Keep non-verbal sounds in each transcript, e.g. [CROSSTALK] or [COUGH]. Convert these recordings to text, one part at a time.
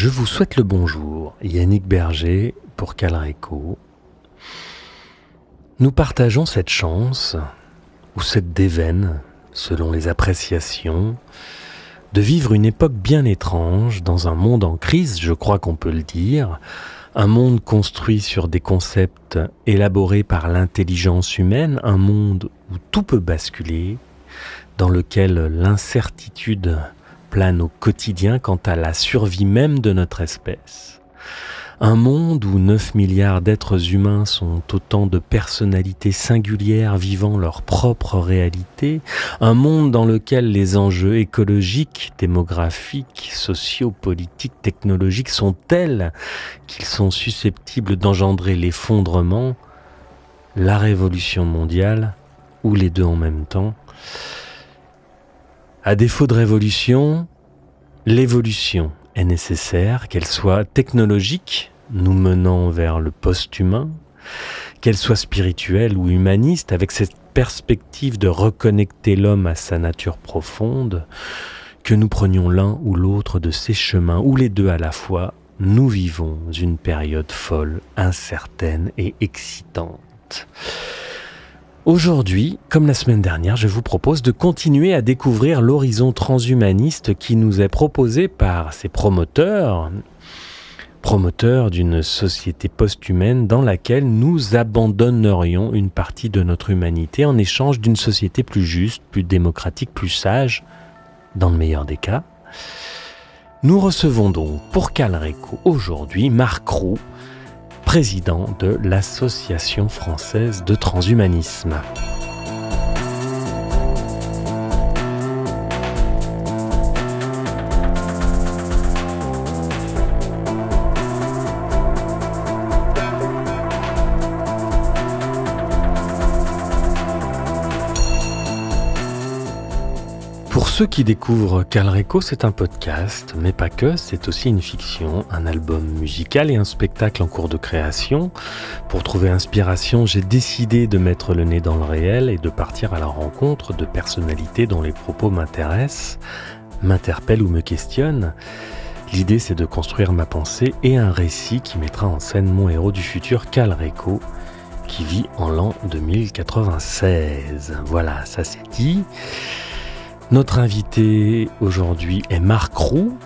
Je vous souhaite le bonjour, Yannick Berger pour Calreco. Nous partageons cette chance, ou cette déveine, selon les appréciations, de vivre une époque bien étrange dans un monde en crise, je crois qu'on peut le dire, un monde construit sur des concepts élaborés par l'intelligence humaine, un monde où tout peut basculer, dans lequel l'incertitude plane au quotidien quant à la survie même de notre espèce. Un monde où 9 milliards d'êtres humains sont autant de personnalités singulières vivant leur propre réalité, un monde dans lequel les enjeux écologiques, démographiques, sociopolitiques, technologiques sont tels qu'ils sont susceptibles d'engendrer l'effondrement, la révolution mondiale, ou les deux en même temps, à défaut de révolution, l'évolution est nécessaire, qu'elle soit technologique, nous menant vers le post-humain, qu'elle soit spirituelle ou humaniste, avec cette perspective de reconnecter l'homme à sa nature profonde, que nous prenions l'un ou l'autre de ces chemins, ou les deux à la fois, nous vivons une période folle, incertaine et excitante. Aujourd'hui, comme la semaine dernière, je vous propose de continuer à découvrir l'horizon transhumaniste qui nous est proposé par ses promoteurs, promoteurs d'une société post-humaine dans laquelle nous abandonnerions une partie de notre humanité en échange d'une société plus juste, plus démocratique, plus sage, dans le meilleur des cas. Nous recevons donc pour Calreco aujourd'hui Marc Roux, président de l'Association française de transhumanisme. ceux qui découvrent Calreco, c'est un podcast, mais pas que, c'est aussi une fiction, un album musical et un spectacle en cours de création. Pour trouver inspiration, j'ai décidé de mettre le nez dans le réel et de partir à la rencontre de personnalités dont les propos m'intéressent, m'interpellent ou me questionnent. L'idée, c'est de construire ma pensée et un récit qui mettra en scène mon héros du futur, Calreco, qui vit en l'an 2096. Voilà, ça c'est dit. Notre invité aujourd'hui est Marc Roux.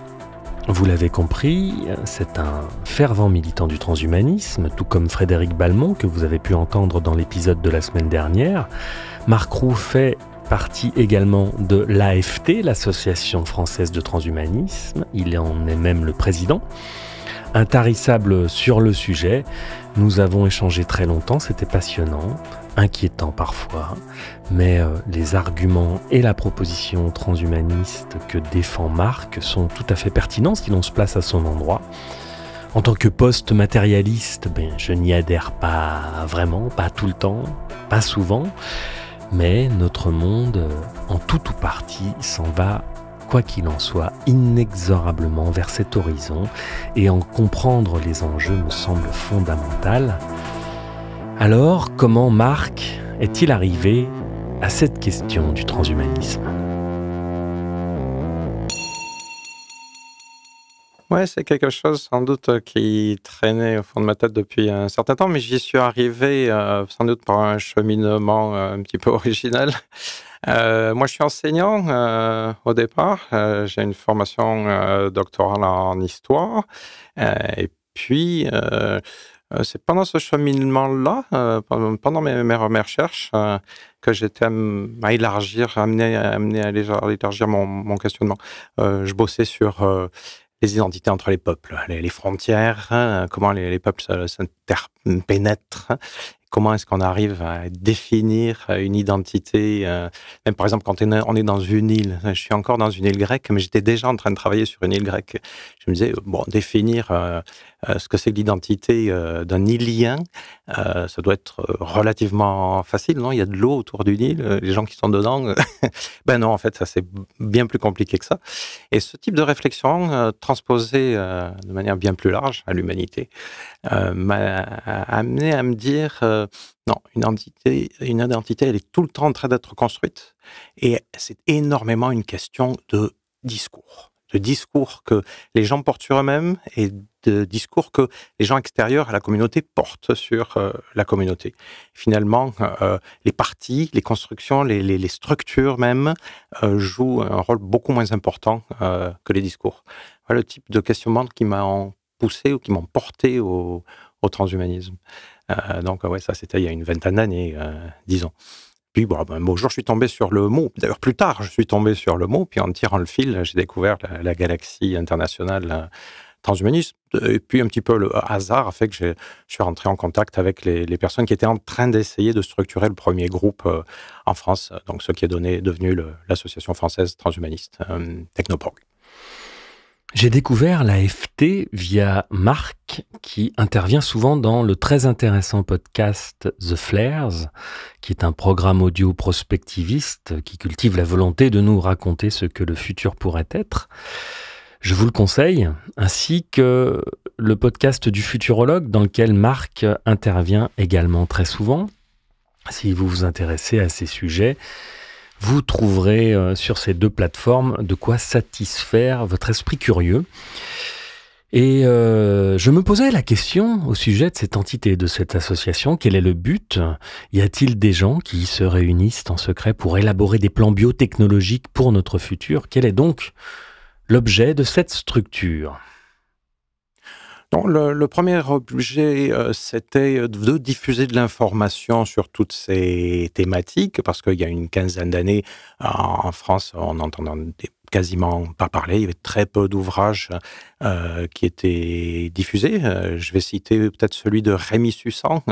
Vous l'avez compris, c'est un fervent militant du transhumanisme, tout comme Frédéric Balmont que vous avez pu entendre dans l'épisode de la semaine dernière. Marc Roux fait partie également de l'AFT, l'Association française de transhumanisme. Il en est même le président. Intarissable sur le sujet, nous avons échangé très longtemps, c'était passionnant inquiétant parfois, mais euh, les arguments et la proposition transhumaniste que défend Marc sont tout à fait pertinents si l'on se place à son endroit. En tant que post-matérialiste, ben, je n'y adhère pas vraiment, pas tout le temps, pas souvent, mais notre monde, en tout ou partie, s'en va, quoi qu'il en soit, inexorablement vers cet horizon, et en comprendre les enjeux me semble fondamental. Alors, comment Marc est-il arrivé à cette question du transhumanisme Ouais, c'est quelque chose sans doute euh, qui traînait au fond de ma tête depuis un certain temps, mais j'y suis arrivé euh, sans doute par un cheminement euh, un petit peu [LAUGHS] original. moi, je suis enseignant au départ. J'ai une formation doctorale en histoire. et puis, euh, c'est pendant ce cheminement-là, euh, pendant mes, recherches, euh, que j'étais à élargir, amené, amener à élargir mon, mon questionnement. je bossais sur les identités entre les peuples, les, frontières, hein, comment les, les peuples s'interpénètrent comment est-ce qu'on arrive à définir euh, une identité euh, Même par exemple, quand on est dans une île, je suis encore dans une île grecque, mais j'étais déjà en train de travailler sur une île grecque. Je me disais, bon, définir euh, ce que c'est l'identité d'un Ilien, ça doit être relativement facile, non Il y a de l'eau autour d'une île, les gens qui sont dedans, [LAUGHS] ben non, en fait, ça c'est bien plus compliqué que ça. Et ce type de réflexion, transposée de manière bien plus large à l'humanité, m'a amené à me dire euh, non, une identité, une identité, elle est tout le temps en train d'être construite. Et c'est énormément une question de discours. De discours que les gens portent sur eux-mêmes et de discours que les gens extérieurs à la communauté portent sur euh, la communauté. Finalement, euh, les parties, les constructions, les, structures même jouent un rôle beaucoup moins important que les discours. Voilà le type de questionnement qui m'a poussé ou qui m'a porté au transhumanisme. Euh, donc, ouais, ça, c'était il y a une vingtaine d'années, euh, disons. Puis, bon, ben, bonjour, je suis tombé sur le mot. D'ailleurs, plus tard, je suis tombé sur le mot. Puis, en tirant le fil, j'ai découvert la, galaxie internationale euh, transhumaniste. Et puis un petit peu le hasard a fait que je suis rentré en contact avec les, personnes qui étaient en train d'essayer de structurer le premier groupe en France, donc ce qui est donné, devenu l'association française transhumaniste, euh, j'ai découvert l'AFT via Marc, qui intervient souvent dans le très intéressant podcast The Flares, qui est un programme audio prospectiviste qui cultive la volonté de nous raconter ce que le futur pourrait être. Je vous le conseille, ainsi que le podcast du futurologue dans lequel Marc intervient également très souvent. Si vous vous intéressez à ces sujets, vous trouverez euh, sur ces deux plateformes de quoi satisfaire votre esprit curieux. Et euh, je me posais la question au sujet de cette entité, de cette association. Quel est le but Y a-t-il des gens qui se réunissent en secret pour élaborer des plans biotechnologiques pour notre futur Quel est donc l'objet de cette structure le, premier objet, euh, c'était euh, de diffuser de l'information sur toutes ces thématiques, parce qu'il y a une quinzaine d'années, en, France, on entendait quasiment pas parler, il y avait très peu d'ouvrages euh, qui étaient diffusés. je vais citer peut-être celui de Rémi Sussan,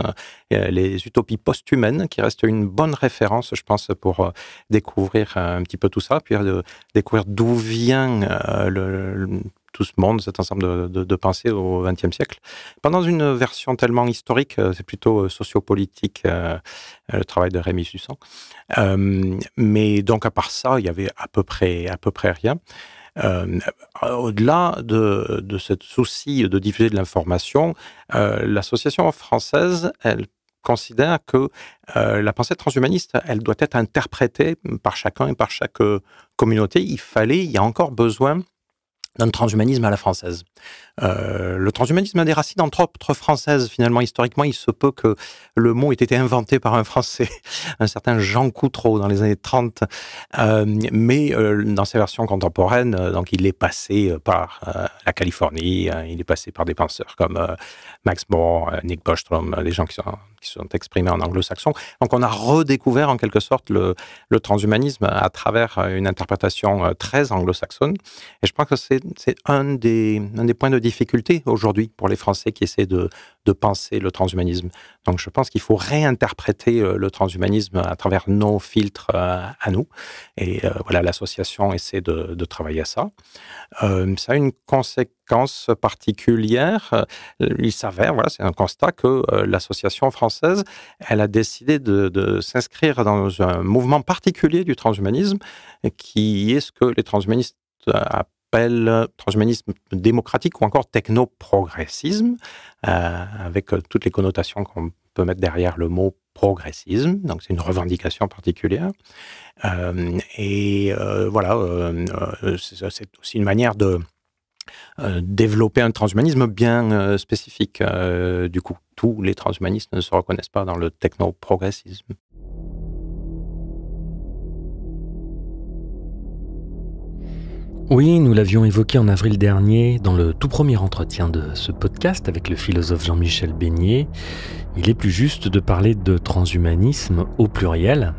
Les Utopies post qui reste une bonne référence, je pense, pour découvrir un petit peu tout ça, puis découvrir d'où vient le tout ce monde, cet ensemble de, pensées au XXe siècle. Pendant une version tellement historique, euh, c'est plutôt euh, sociopolitique, euh, le travail de Rémi Sussan. mais donc, à part ça, il y avait à peu près, à peu près rien. Au-delà de, de ce souci de diffuser de l'information, l'association française, elle considère que la pensée transhumaniste, elle doit être interprétée par chacun et par chaque communauté. Il fallait, il y a encore besoin d'un transhumanisme à la française. Euh, le transhumanisme a des racines entre françaises, finalement, historiquement. Il se peut que le mot ait été inventé par un Français, [LAUGHS] un certain Jean Coutreau, dans les années 30. Euh, mais euh, dans sa version contemporaine, donc, il est passé par la Californie, il est passé par des penseurs comme Max Moore, Nick Bostrom, des gens qui sont, qui sont exprimés en anglo-saxon. Donc, on a redécouvert, en quelque sorte, le, le transhumanisme à travers une interprétation très anglo-saxonne. Et je crois que c'est c'est un des, points de difficulté aujourd'hui pour les Français qui essaient de, penser le transhumanisme. Donc je pense qu'il faut réinterpréter euh, le transhumanisme à travers nos filtres euh, à nous. Et euh, voilà, l'association essaie de, travailler à ça. ça a une conséquence particulière. Il s'avère, voilà, c'est un constat que l'association française, elle a décidé de, de s'inscrire dans un mouvement particulier du transhumanisme qui est ce que les transhumanistes appellent appelle euh, transhumanisme démocratique ou encore technoprogressisme, euh, avec euh, toutes les connotations qu'on peut mettre derrière le mot progressisme, donc c'est une revendication particulière. Euh, et voilà, c'est aussi une manière de développer un transhumanisme bien spécifique. du coup, tous les transhumanistes ne se reconnaissent pas dans le technoprogressisme. Oui, nous l'avions évoqué en avril dernier dans le tout premier entretien de ce podcast avec le philosophe Jean-Michel Beignet. Il est plus juste de parler de transhumanisme au pluriel,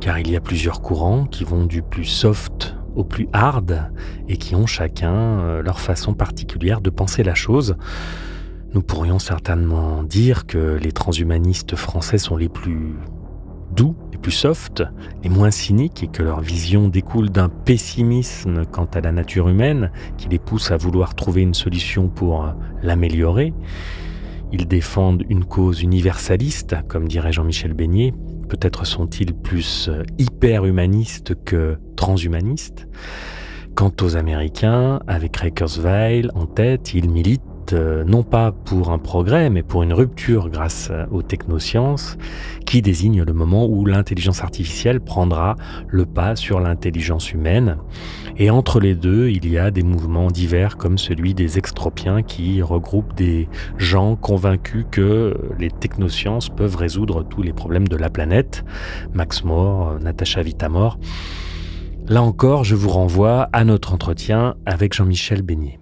car il y a plusieurs courants qui vont du plus soft au plus hard et qui ont chacun euh, leur façon particulière de penser la chose. Nous pourrions certainement dire que les transhumanistes français sont les plus doux plus soft, et moins cyniques et que leur vision découle d'un pessimisme quant à la nature humaine qui les pousse à vouloir trouver une solution pour euh, l'améliorer. Ils défendent une cause universaliste, comme dirait Jean-Michel Beignet. Peut-être sont-ils plus euh, hyper-humanistes que transhumanistes. Quant aux Américains, avec Kurzweil en tête, ils militent euh, non pas pour un progrès, mais pour une rupture grâce euh, aux technosciences, qui désigne le moment où l'intelligence artificielle prendra le pas sur l'intelligence humaine. Et entre les deux, il y a des mouvements divers comme celui des extropiens qui regroupent des gens convaincus que les technosciences peuvent résoudre tous les problèmes de la planète. Max Moore, Natacha Vitamor. Là encore, je vous renvoie à notre entretien avec Jean-Michel Beignet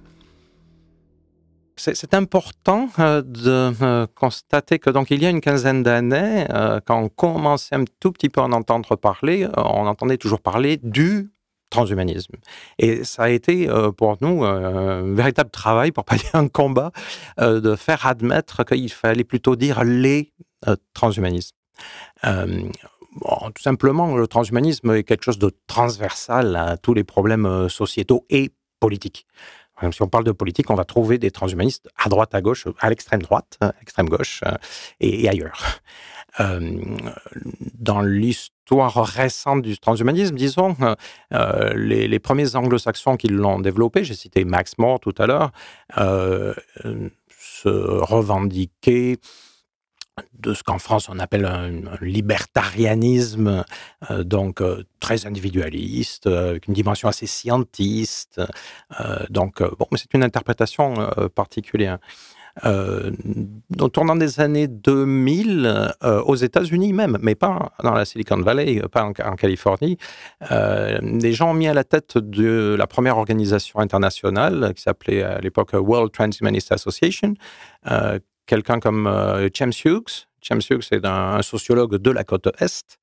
c'est important euh, de euh, constater que donc il y a une quinzaine d'années, euh, quand on commençait un tout petit peu à en entendre parler, on entendait toujours parler du transhumanisme. Et ça a été pour nous un véritable travail, pour pas [LAUGHS] dire un combat, de faire admettre qu'il fallait plutôt dire les transhumanismes. tout simplement, le transhumanisme est quelque chose de transversal à tous les problèmes sociétaux et politiques si on parle de politique, on va trouver des transhumanistes à droite, à gauche, à l'extrême droite, à hein, l'extrême gauche euh, et, ailleurs. Euh, dans l'histoire récente du transhumanisme, disons, euh, les, premiers anglo-saxons qui l'ont développé, j'ai cité Max Moore tout à l'heure, se revendiquaient de ce qu'en France on appelle un, libertarianisme, euh, donc euh, très individualiste, euh, avec une dimension assez scientiste. donc, bon, c'est une interprétation particulière. Au tournant des années 2000, aux États-Unis même, mais pas dans la Silicon Valley, pas en, en Californie, des gens ont mis à la tête de la première organisation internationale qui s'appelait à l'époque World Transhumanist Association, quelqu'un comme euh, James Hughes. James Hughes est un, sociologue de la côte Est,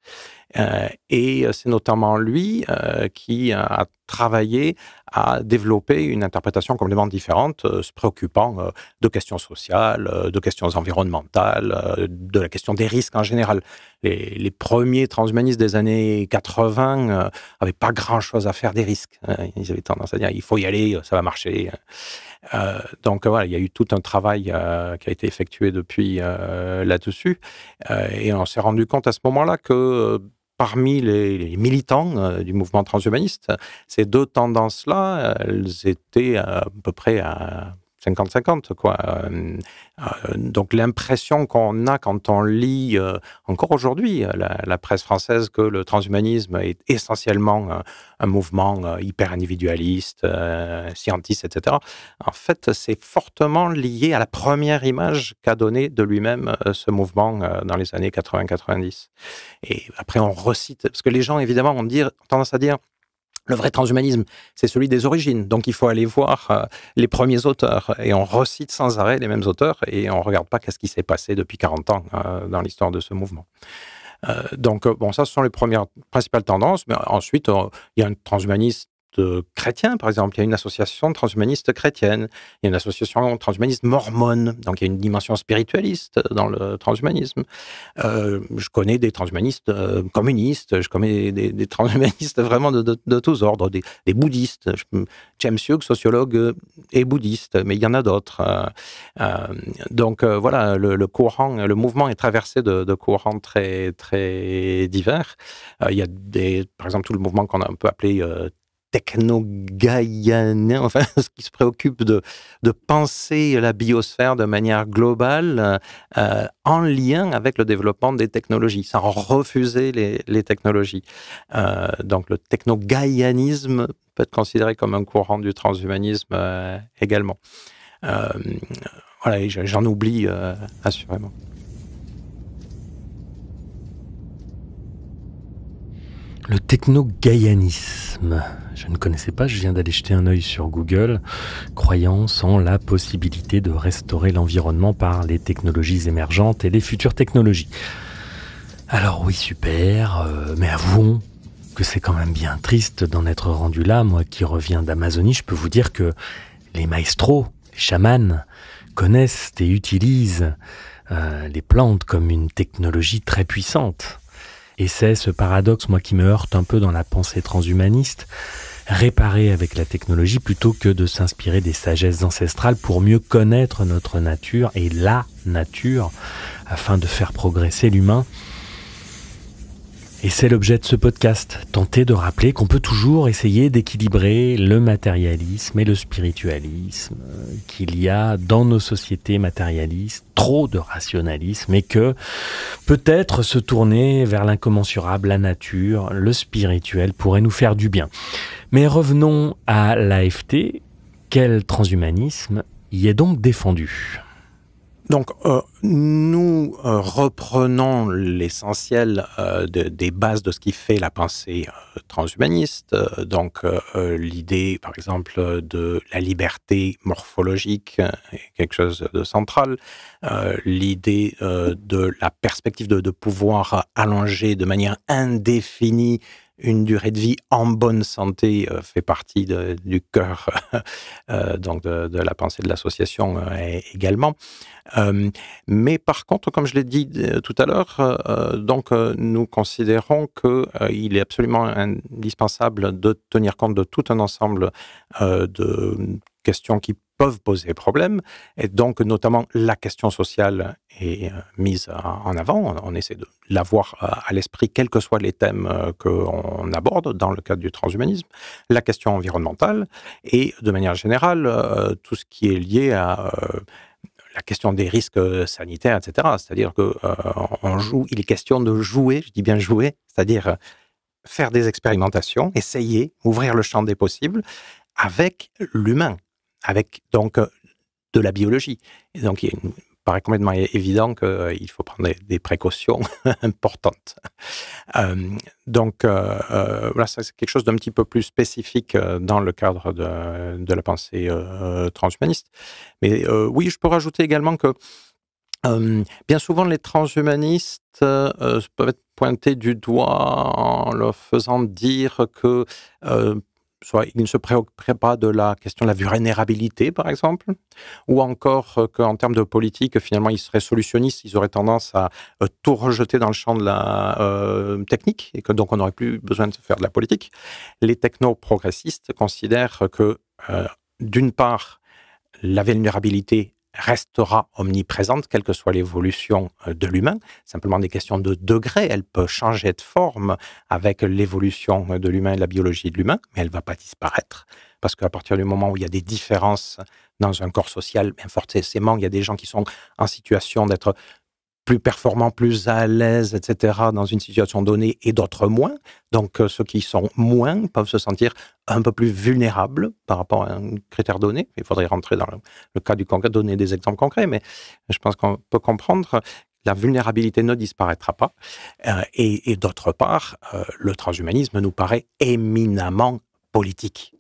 euh, et euh, c'est notamment lui qui a travaillé à développer une interprétation complètement différente, se préoccupant de questions sociales, de questions environnementales, de la question des risques en général. Les, les premiers transhumanistes des années 80 n'avaient pas grand-chose à faire des risques. Hein. Ils avaient tendance à dire il faut y aller, ça va marcher. Hein. Euh, donc voilà, il y a eu tout un travail euh, qui a été effectué depuis euh, là-dessus. et on s'est rendu compte à ce moment-là que parmi les, les militants du mouvement transhumaniste, ces deux tendances-là, elles étaient à peu près à 50-50. quoi. Euh, euh, donc l'impression qu'on a quand on lit euh, encore aujourd'hui la, presse française que le transhumanisme est essentiellement un mouvement hyper individualiste, scientiste, etc. En fait, c'est fortement lié à la première image qu'a donnée de lui-même ce mouvement dans les années 80-90. Et après, on recite, parce que les gens, évidemment, ont tendance à dire le vrai transhumanisme, c'est celui des origines. Donc il faut aller voir euh, les premiers auteurs et on recite sans arrêt les mêmes auteurs et on ne regarde pas qu'est-ce qui s'est passé depuis 40 ans euh, dans l'histoire de ce mouvement. Euh, donc, bon, ça, ce sont les premières principales tendances. Mais ensuite, il y a un transhumanisme euh, chrétiens, par exemple. Il y a une association transhumaniste chrétienne, il y a une association transhumaniste mormone, donc il y a une dimension spiritualiste dans le transhumanisme. Euh, je connais des transhumanistes euh, communistes, je connais des, transhumanistes [LAUGHS] vraiment de, tous ordres, des, bouddhistes. James Hugh sociologue, est bouddhiste, mais il y en a d'autres. donc voilà, le, courant, le mouvement est traversé de, courants très, très divers. il y a des, par exemple tout le mouvement qu'on a un peu appelé techno gaïanais enfin, [LAUGHS] qui se préoccupe de, penser la biosphère de manière globale euh, euh, en lien avec le développement des technologies, sans refuser les, technologies. Euh, donc le techno-gaïanisme peut être considéré comme un courant du transhumanisme également. voilà, j'en oublie assurément. Le techno gayanisme Je ne connaissais pas, je viens d'aller jeter un œil sur Google. Croyance en la possibilité de restaurer l'environnement par les technologies émergentes et les futures technologies. Alors oui, super, euh, mais avouons que c'est quand même bien triste d'en être rendu là. Moi qui reviens d'Amazonie, je peux vous dire que les maestros, les chamans, connaissent et utilisent euh, les plantes comme une technologie très puissante. Et c'est ce paradoxe, moi, qui me heurte un peu dans la pensée transhumaniste, réparer avec la technologie plutôt que de s'inspirer des sagesses ancestrales pour mieux connaître notre nature et la nature, afin de faire progresser l'humain et c'est l'objet de ce podcast, tenter de rappeler qu'on peut toujours essayer d'équilibrer le matérialisme et le spiritualisme, euh, qu'il y a dans nos sociétés matérialistes trop de rationalisme et que peut-être se tourner vers l'incommensurable, la nature, le spirituel pourrait nous faire du bien. Mais revenons à l'AFT. Quel transhumanisme y est donc défendu donc, euh, nous euh, reprenons l'essentiel euh, des bases de ce qui fait la pensée transhumaniste. Donc, l'idée, par exemple, de la liberté morphologique est quelque chose de central. l'idée de la perspective de pouvoir allonger de manière indéfinie une durée de vie en bonne santé euh, fait partie du cœur [LAUGHS] euh, donc de, la pensée de l'association euh, également. mais par contre, comme je l'ai dit tout à l'heure, donc nous considérons qu'il il est absolument indispensable de tenir compte de tout un ensemble de questions qui peuvent poser problème. Et donc, notamment, la question sociale est euh, mise en avant. On essaie de l'avoir euh, à l'esprit, quels que soient les thèmes euh, qu'on aborde dans le cadre du transhumanisme. La question environnementale et, de manière générale, tout ce qui est lié à la question des risques sanitaires, etc. C'est-à-dire qu'il joue, il est question de jouer, je dis bien jouer, c'est-à-dire faire des expérimentations, essayer, ouvrir le champ des possibles avec l'humain, avec donc euh, de la biologie. Et donc, il, paraît complètement évident qu'il euh, faut prendre des, précautions [LAUGHS] importantes. Euh, donc, voilà, c'est quelque chose d'un petit peu plus spécifique dans le cadre de, la pensée transhumaniste. Mais oui, je peux rajouter également que bien souvent, les transhumanistes peuvent être pointés du doigt en leur faisant dire que soit ils ne se préoccuperaient pas de la question de la vulnérabilité, par exemple, ou encore euh, qu'en termes de politique, finalement, ils seraient solutionnistes, ils auraient tendance à euh, tout rejeter dans le champ de la euh, technique, et que donc on n'aurait plus besoin de faire de la politique. Les techno-progressistes considèrent que, d'une part, la vulnérabilité restera omniprésente, quelle que soit l'évolution euh, de l'humain. Simplement des questions de degré, elle peut changer de forme avec l'évolution euh, de l'humain et la biologie de l'humain, mais elle ne va pas disparaître. Parce qu'à partir du moment où il y a des différences dans un corps social, bien forcément, il y a des gens qui sont en situation d'être plus performants, plus à l'aise, etc., dans une situation donnée, et d'autres moins. Donc, euh, ceux qui sont moins peuvent se sentir un peu plus vulnérables par rapport à un critère donné. Il faudrait rentrer dans le, cas du concret, donner des exemples concrets, mais je pense qu'on peut comprendre la vulnérabilité ne disparaîtra pas. Euh, et, d'autre part, euh, le transhumanisme nous paraît éminemment politique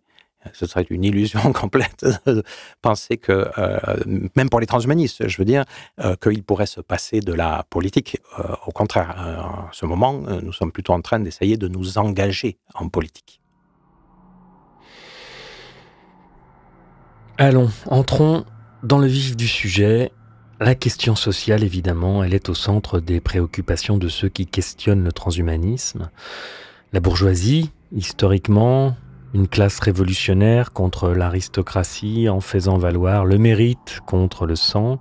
ce serait une illusion [LAUGHS] complète de penser que, euh, même pour les transhumanistes, je veux dire, euh, qu'ils pourraient se passer de la politique. Euh, au contraire, en ce moment, nous sommes plutôt en train d'essayer de nous engager en politique. Allons, entrons dans le vif du sujet. La question sociale, évidemment, elle est au centre des préoccupations de ceux qui questionnent le transhumanisme. La bourgeoisie, historiquement, une classe révolutionnaire contre l'aristocratie en faisant valoir le mérite contre le sang,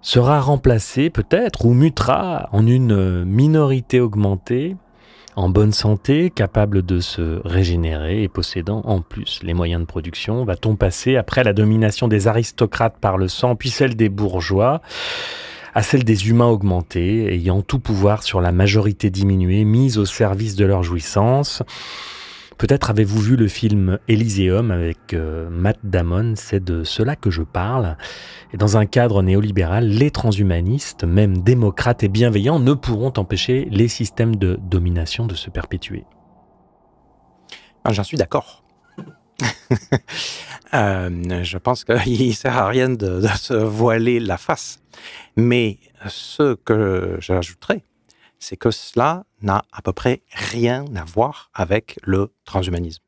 sera remplacée peut-être ou mutera en une minorité augmentée, en bonne santé, capable de se régénérer et possédant en plus les moyens de production Va-t-on passer après la domination des aristocrates par le sang, puis celle des bourgeois à celle des humains augmentés, ayant tout pouvoir sur la majorité diminuée, mise au service de leur jouissance Peut-être avez-vous vu le film Elysium avec euh, Matt Damon, c'est de cela que je parle. Et dans un cadre néolibéral, les transhumanistes, même démocrates et bienveillants, ne pourront empêcher les systèmes de domination de se perpétuer. Ah, j'en suis d'accord. [LAUGHS] Euh, je pense qu'il [LAUGHS] ne sert à rien de, de se voiler la face. Mais ce que j'ajouterais, c'est que cela n'a à peu près rien à voir avec le transhumanisme.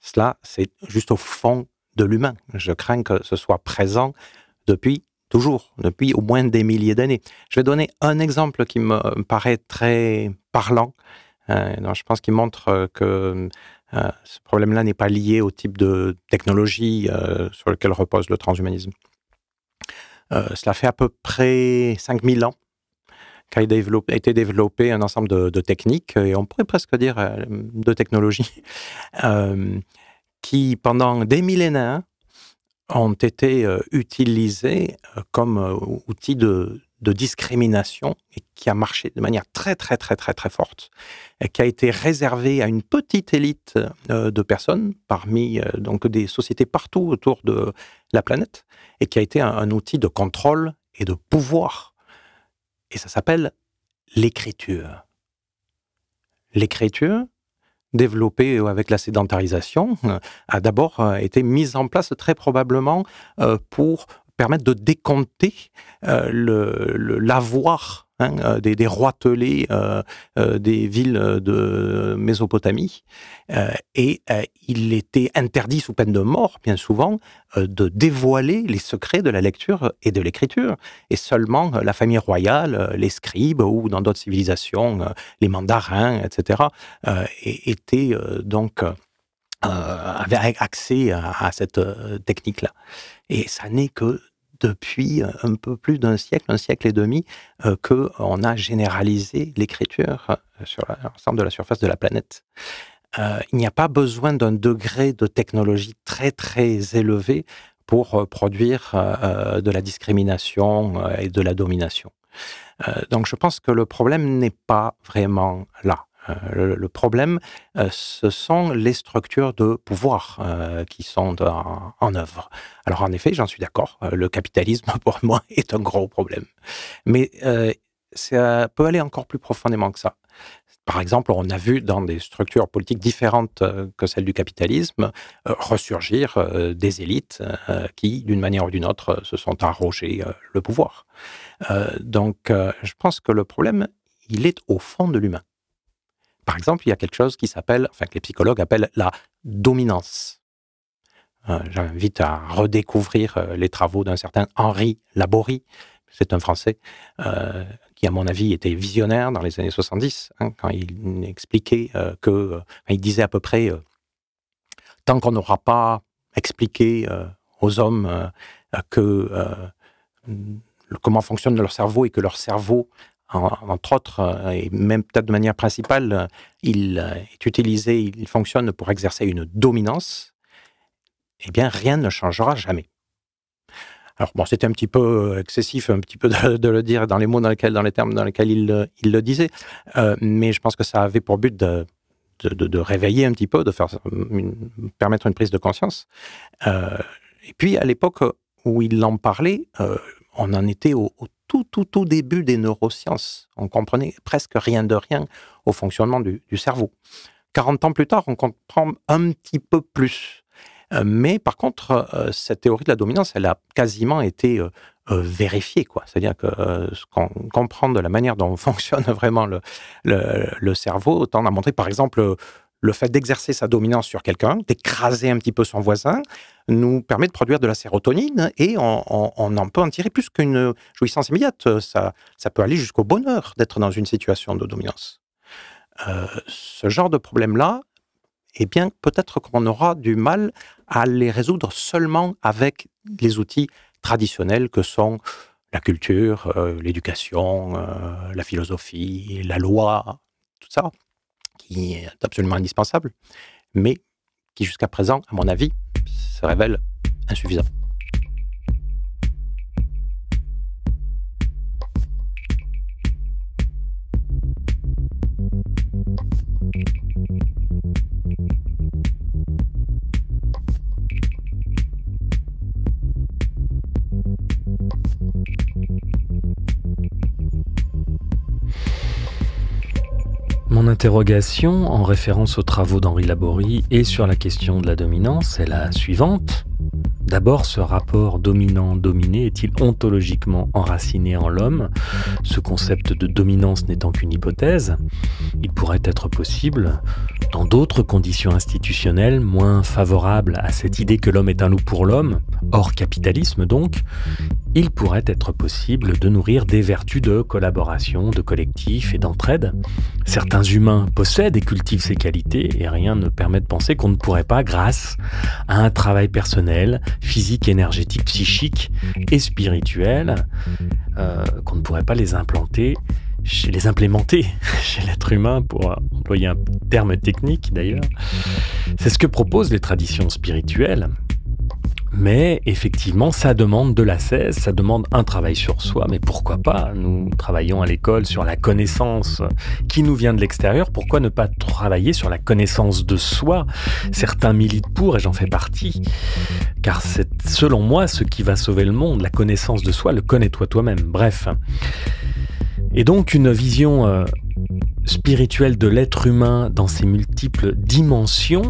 Cela, c'est juste au fond de l'humain. Je crains que ce soit présent depuis toujours, depuis au moins des milliers d'années. Je vais donner un exemple qui me paraît très parlant. Euh, je pense qu'il montre que euh, ce problème-là n'est pas lié au type de technologie euh, sur lequel repose le transhumanisme. cela fait à peu près 5000 ans a, été développé un ensemble de, techniques, et on pourrait presque dire euh, de technologies, [LAUGHS] euh, qui, pendant des millénaires, ont été euh, utilisées comme outil outils de, discrimination, et qui a marché de manière très, très, très, très, très forte, et qui a été réservé à une petite élite de personnes parmi donc des sociétés partout autour de la planète, et qui a été un outil de contrôle et de pouvoir et ça s'appelle l'écriture. L'écriture, développée euh, avec la sédentarisation, euh, a d'abord euh, été mise en place très probablement pour permettre de décompter l'avoir Hein, euh, des, des, rois telés euh, euh, des villes de Mésopotamie. et il était interdit, sous peine de mort, bien souvent, de dévoiler les secrets de la lecture et de l'écriture. Et seulement la famille royale, les scribes ou dans d'autres civilisations, les mandarins, etc., étaient donc avait accès à, cette technique-là. Et ça n'est que depuis euh, un peu plus d'un siècle, un siècle et demi, euh, qu'on a généralisé l'écriture euh, sur l'ensemble de la surface de la planète. il n'y a pas besoin d'un degré de technologie très très élevé pour produire de la discrimination et de la domination. donc je pense que le problème n'est pas vraiment là. Euh, le, problème, euh, ce sont les structures de pouvoir euh, qui sont en, en, œuvre. Alors en effet, j'en suis d'accord, le capitalisme [LAUGHS] pour moi est un gros problème. Mais ça peut aller encore plus profondément que ça. Par exemple, on a vu dans des structures politiques différentes que celles du capitalisme ressurgir des élites qui, d'une manière ou d'une autre, se sont arrogées le pouvoir. donc, je pense que le problème, il est au fond de l'humain. Par exemple, il y a quelque chose qui s'appelle, enfin que les psychologues appellent la dominance. Euh, j'invite à redécouvrir euh, les travaux d'un certain Henri Laborie, c'est un Français, euh, qui à mon avis était visionnaire dans les années 70, hein, quand il expliquait que, il disait à peu près, tant qu'on n'aura pas expliqué aux hommes comment fonctionne leur cerveau et que leur cerveau entre autres, euh, et même peut-être de manière principale, euh, il euh, est utilisé, il fonctionne pour exercer une dominance, eh bien, rien ne changera jamais. Alors bon, c'était un petit peu excessif, un petit peu de, le dire dans les mots dans lesquels, dans les termes dans lesquels il, le disait, mais je pense que ça avait pour but de, de, réveiller un petit peu, de faire mm, permettre une prise de conscience. et puis à l'époque où il en parlait, on en était au tout, tout, tout début des neurosciences. On comprenait presque rien de rien au fonctionnement du, cerveau. 40 ans plus tard, on comprend un petit peu plus. Euh, mais par contre, euh, cette théorie de la dominance, elle a quasiment été euh, vérifiée, vérifiée. C'est-à-dire que ce qu'on comprend de la manière dont [LAUGHS] fonctionne vraiment le, cerveau, autant a montré, par exemple, le fait d'exercer sa dominance sur quelqu'un, d'écraser un petit peu son voisin, nous permet de produire de la sérotonine et on, en peut en tirer plus qu'une jouissance immédiate. Ça, ça peut aller jusqu'au bonheur d'être dans une situation de dominance. Euh, ce genre de problème-là, eh bien, peut-être qu'on aura du mal à les résoudre seulement avec les outils traditionnels que sont la culture, euh, l'éducation, euh, la philosophie, la loi, tout ça qui est absolument indispensable, mais qui jusqu'à présent, à mon avis, se révèle insuffisant. En interrogation, en référence aux travaux d'Henri Laborie et sur la question de la dominance, est la suivante. D'abord, ce rapport dominant-dominé est-il ontologiquement enraciné en l'homme Ce concept de dominance n'étant qu'une hypothèse, il pourrait être possible, dans d'autres conditions institutionnelles moins favorables à cette idée que l'homme est un loup pour l'homme, hors capitalisme donc, il pourrait être possible de nourrir des vertus de collaboration, de collectif et d'entraide. Certains humains possèdent et cultivent ces qualités et rien ne permet de penser qu'on ne pourrait pas, grâce à un travail personnel, physique, énergétique, psychique et spirituelle, euh, qu'on ne pourrait pas les implanter, les implémenter [LAUGHS] chez l'être humain, pour employer un terme technique d'ailleurs. C'est ce que proposent les traditions spirituelles, mais effectivement, ça demande de la cesse, ça demande un travail sur soi, mais pourquoi pas Nous travaillons à l'école sur la connaissance qui nous vient de l'extérieur, pourquoi ne pas travailler sur la connaissance de soi Certains militent pour, et j'en fais partie, car c'est selon moi ce qui va sauver le monde, la connaissance de soi, le connais-toi toi-même, bref. Et donc une vision... Euh, spirituelle de l'être humain dans ses multiples dimensions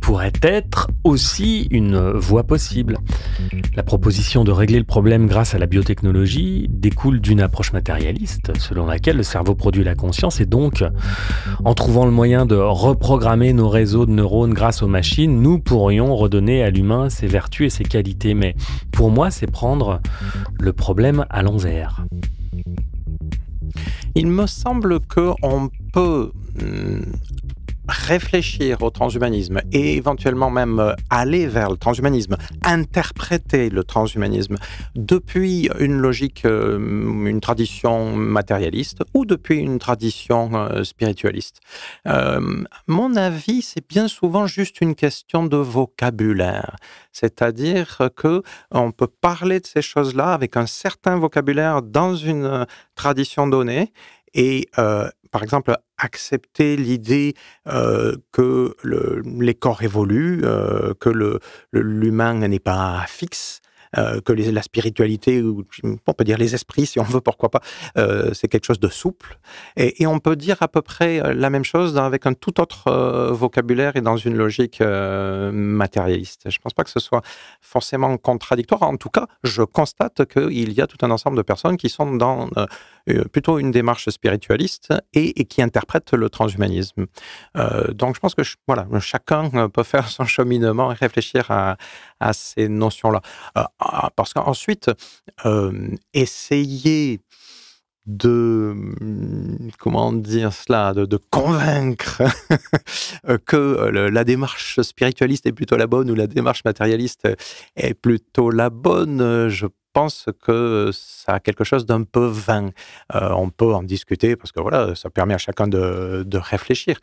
pourrait être aussi une voie possible. La proposition de régler le problème grâce à la biotechnologie découle d'une approche matérialiste, selon laquelle le cerveau produit la conscience et donc, en trouvant le moyen de reprogrammer nos réseaux de neurones grâce aux machines, nous pourrions redonner à l'humain ses vertus et ses qualités. Mais pour moi, c'est prendre le problème à l'envers. Il me semble qu'on peut hmm, réfléchir au transhumanisme et éventuellement même euh, aller vers le transhumanisme, interpréter le transhumanisme depuis une logique, euh, une tradition matérialiste ou depuis une tradition euh, spiritualiste. mon avis, c'est bien souvent juste une question de vocabulaire, c'est-à-dire que on peut parler de ces choses-là avec un certain vocabulaire dans une tradition donnée et euh, par exemple accepter l'idée euh, que le, les corps évoluent, euh, que l'humain n'est pas fixe, euh, que les, la spiritualité, ou on peut dire les esprits si on veut, pourquoi pas, euh, c'est quelque chose de souple. Et, on peut dire à peu près euh, la même chose avec un tout autre vocabulaire et dans une logique matérialiste. Je ne pense pas que ce soit forcément contradictoire. En tout cas, je constate qu'il y a tout un ensemble de personnes qui sont dans plutôt une démarche spiritualiste et, qui interprètent le transhumanisme. donc je pense que voilà, chacun peut faire son [LAUGHS] cheminement et réfléchir à, à ces notions-là. Euh, ah, parce qu'ensuite, euh, essayer de hum, comment dire cela de, convaincre [LAUGHS] euh, que la démarche spiritualiste est plutôt la bonne ou la démarche matérialiste est plutôt la bonne je pense que ça a quelque chose d'un peu vain. Euh, on peut en discuter parce que voilà, ça permet à chacun de, réfléchir.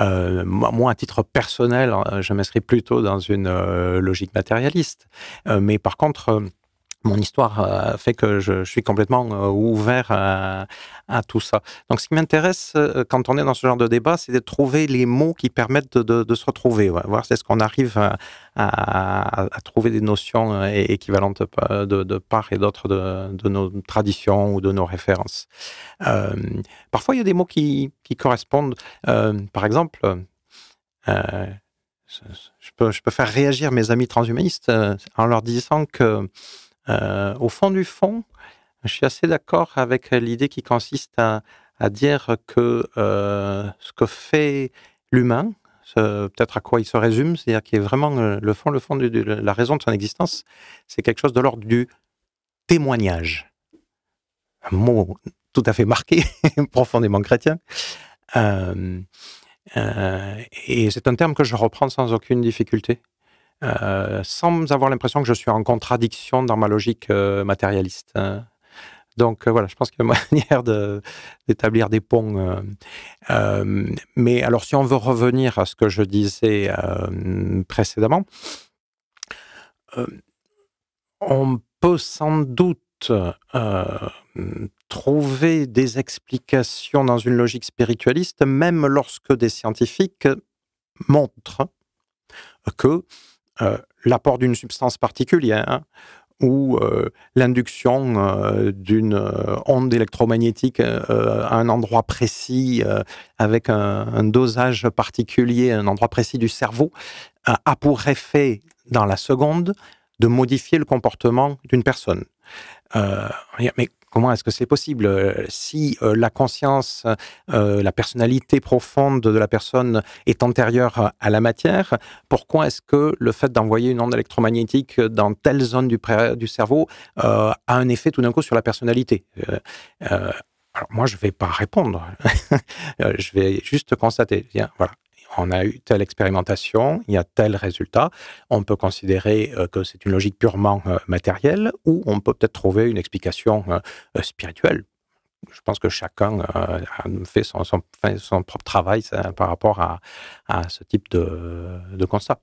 Euh, moi, à titre personnel, hein, je m'inscris plutôt dans une euh, logique matérialiste. mais par contre, mon histoire euh, fait que je, suis complètement euh, ouvert euh, à, tout ça. Donc, ce qui m'intéresse quand on est dans ce genre de débat, c'est de trouver les mots qui permettent de, se retrouver. Voir si est-ce qu'on arrive à, trouver des notions équivalentes de, de part et d'autre de, nos traditions ou de nos références. parfois, il y a des mots qui, correspondent. par exemple, je peux, je, peux, faire réagir mes amis transhumanistes en leur disant que euh, au fond du fond, je suis assez d'accord avec l'idée qui consiste à, dire que euh, ce que fait l'humain, peut-être à quoi il se résume, c'est-à-dire qui est vraiment euh, le fond, le fond de, la raison de son existence, c'est quelque chose de l'ordre du témoignage. Un mot tout à fait marqué, [LAUGHS] profondément chrétien. et c'est un terme que je reprends sans aucune difficulté. Euh, sans avoir l'impression que je suis en contradiction dans ma logique euh, matérialiste. Hein. Donc euh, voilà, je pense qu'il y a une [LAUGHS] manière d'établir des ponts. mais alors, si on veut revenir à ce que je disais précédemment, on peut sans doute trouver des explications dans une logique spiritualiste, même lorsque des scientifiques montrent que euh, l'apport d'une substance particulière hein, ou euh, l'induction euh, d'une onde électromagnétique à un endroit précis, avec un, dosage particulier, un endroit précis du cerveau, a pour effet, dans la seconde, de modifier le comportement d'une personne. Euh, mais comment est-ce que c'est possible euh, si euh, la conscience, la personnalité profonde de la personne est antérieure à la matière Pourquoi est-ce que le fait d'envoyer une onde électromagnétique dans telle zone du, du cerveau a un effet tout d'un coup sur la personnalité alors moi, je ne vais pas répondre. [LAUGHS] je vais juste constater. voilà, on a eu telle expérimentation, il y a tel résultat. On peut considérer euh, que c'est une logique purement euh, matérielle ou on peut peut-être trouver une explication euh, spirituelle. Je pense que chacun fait son, fait son, propre travail par rapport à, ce type de constat.